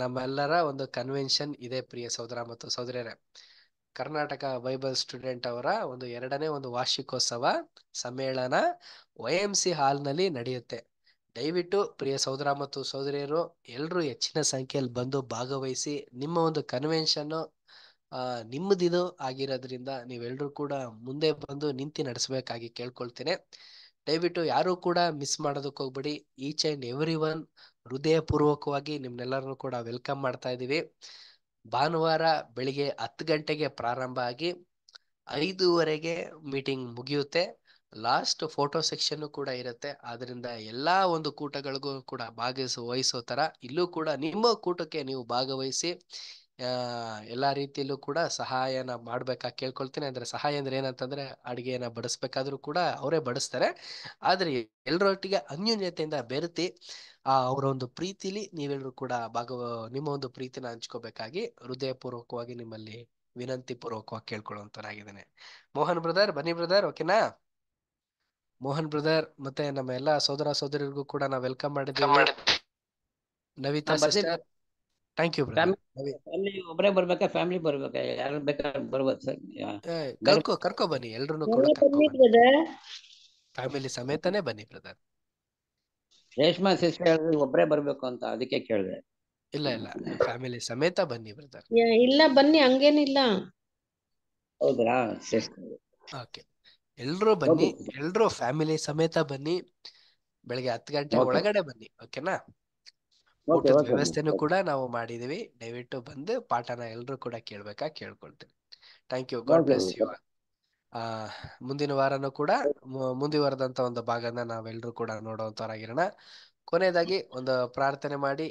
ನಮ್ಮೆಲ್ಲರ ಒಂದು ಕನ್ವೆನ್ಷನ್ ಇದೆ ಪ್ರಿಯ ಸಹೋದರ ಮತ್ತು ಸಹೋದರಿಯರೇ ಕರ್ನಾಟಕ ಬೈಬಲ್ ಸ್ಟೂಡೆಂಟ್ ಅವರ ಒಂದು ಎರಡನೇ ಒಂದು ವಾರ್ಷಿಕೋತ್ಸವ ಸಮ್ಮೇಳನ ವೈ ಹಾಲ್ನಲ್ಲಿ ಹಾಲ್ ನಲ್ಲಿ ನಡೆಯುತ್ತೆ ದಯವಿಟ್ಟು ಪ್ರಿಯ ಸಹೋದರ ಮತ್ತು ಸಹೋದರಿಯರು ಎಲ್ಲರೂ ಹೆಚ್ಚಿನ ಸಂಖ್ಯೆಯಲ್ಲಿ ಬಂದು ಭಾಗವಹಿಸಿ ನಿಮ್ಮ ಒಂದು ಕನ್ವೆನ್ಷನ್ ಆ ನಿಮ್ಮದಿದು ಆಗಿರೋದ್ರಿಂದ ನೀವೆಲ್ರೂ ಕೂಡ ಮುಂದೆ ಬಂದು ನಿಂತಿ ನಡೆಸಬೇಕಾಗಿ ಕೇಳ್ಕೊಳ್ತೇನೆ ದಯವಿಟ್ಟು ಯಾರು ಕೂಡ ಮಿಸ್ ಮಾಡೋದಕ್ಕೆ ಹೋಗ್ಬೇಡಿ ಈಚ್ ಅಂಡ್ ಎವ್ರಿ ಒನ್ ಹೃದಯ ಪೂರ್ವಕವಾಗಿ ನಿಮ್ನೆಲ್ಲರನ್ನು ಕೂಡ ವೆಲ್ಕಮ್ ಮಾಡ್ತಾ ಇದ್ದೀವಿ ಭಾನುವಾರ ಬೆಳಿಗ್ಗೆ ಹತ್ತು ಗಂಟೆಗೆ ಪ್ರಾರಂಭ ಆಗಿ ಐದೂವರೆಗೆ ಮೀಟಿಂಗ್ ಮುಗಿಯುತ್ತೆ ಲಾಸ್ಟ್ ಫೋಟೋ ಸೆಕ್ಷನ್ ಕೂಡ ಇರುತ್ತೆ ಆದ್ರಿಂದ ಎಲ್ಲಾ ಒಂದು ಕೂಟಗಳಿಗೂ ಕೂಡ ಭಾಗವಹಿಸ ವಹಿಸೋ ತರ ಇಲ್ಲೂ ಕೂಡ ನಿಮ್ಮ ಕೂಟಕ್ಕೆ ನೀವು ಭಾಗವಹಿಸಿ ಎಲ್ಲಾ ರೀತಿಯಲ್ಲೂ ಕೂಡ ಸಹಾಯನ ಮಾಡ್ಬೇಕಾ ಕೇಳ್ಕೊಳ್ತೀನಿ ಅಂದ್ರೆ ಸಹಾಯ ಅಂದ್ರೆ ಏನಂತಂದ್ರೆ ಅಡಿಗೆಯನ್ನ ಬಡಿಸ್ಬೇಕಾದ್ರೂ ಕೂಡ ಅವರೇ ಬಡಿಸ್ತಾರೆ ಆದ್ರೆ ಎಲ್ರೊಟ್ಟಿಗೆ ಅನ್ಯೋನ್ಯತೆಯಿಂದ ಬೆರೆತಿ ಆ ಅವರ ಒಂದು ಪ್ರೀತಿಲಿ ನೀವೆಲ್ಲರೂ ಕೂಡ ಭಾಗವ ನಿಮ್ಮ ಒಂದು ಪ್ರೀತಿನ ಹಂಚ್ಕೋಬೇಕಾಗಿ ಹೃದಯ ಪೂರ್ವಕವಾಗಿ ನಿಮ್ಮಲ್ಲಿ ವಿನಂತಿ ಪೂರ್ವಕವಾಗಿ ಕೇಳ್ಕೊಳ್ಳುವಂತನಾಗಿದ್ದೇನೆ ಮೋಹನ್ ಬ್ರದರ್ ಬನ್ನಿ ಬ್ರದರ್ ಓಕೆನಾ ಮೋಹನ್ ಬ್ರದರ್ ಮತ್ತೆ ನಮ್ಮ ಎಲ್ಲಾ ಸೋದರ ಸೋದರಿಗೂ ಕೂಡ ನಾವ್ ವೆಲ್ಕಮ್ ಮಾಡಿದ್ದೀವಿ Navitha sister thank you family ಒಬ್ಬರೇ ಬರ್ಬೇಕಾ ಫ್ಯಾಮಿಲಿ ಬರ್ಬೇಕಾ ಯಾರು ಬೇಕಾದ್ರೆ ಬರ್ಬೋದು ಸರ್ ಕರ್ಕೊ ಕರ್ಕೊ ಬನ್ನಿ ಎಲ್ರು ಫ್ಯಾಮಿಲಿ ಸಮೇತನೇ ಬನ್ನಿ ಬ್ರದರ್ ರೇಷ್ಮಾ ಸಿಸ್ಟರ್ ಹೇಳಿದ್ರು ಒಬ್ಬರೇ ಬರ್ಬೇಕು ಅಂತ ಅದಕ್ಕೆ ಕೇಳಿದೆ ಇಲ್ಲ ಇಲ್ಲ ಫ್ಯಾಮಿಲಿ ಸಮೇತ ಬನ್ನಿ ಬ್ರದರ್ ಇಲ್ಲ ಬನ್ನಿ ಹಂಗೇನಿಲ್ಲ ಹೌದ್ರಾ ಓಕೆ ಎಲ್ರು ಬನ್ನಿ ಎಲ್ರು ಫ್ಯಾಮಿಲಿ ಸಮೇತ ಬನ್ನಿ ಬೆಳಿಗ್ಗೆ ಹತ್ತು ಗಂಟೆ ಒಳಗಡೆ ಬನ್ನಿ ಓಕೆನಾ ಊಟದ ವ್ಯವಸ್ಥೆನೂ ಕೂಡ ನಾವು ಮಾಡಿದೀವಿ ದಯವಿಟ್ಟು ಬಂದು ಪಾಠನ ಎಲ್ಲರೂ ಕೂಡ ಕೇಳ್ಬೇಕಾ ಕೇಳ್ಕೊಳ್ತೀನಿ thank you God bless you ಆ ಮುಂದಿನ ವಾರನೂ ಕೂಡ ಮುಂದುವರೆದಂತ ಒಂದು ಭಾಗನ ನಾವೆಲ್ಲರೂ ಕೂಡ ನೋಡುವಂತವರಾಗಿರೋಣ ಕೊನೆಯದಾಗಿ ಒಂದು ಪ್ರಾರ್ಥನೆ ಮಾಡಿ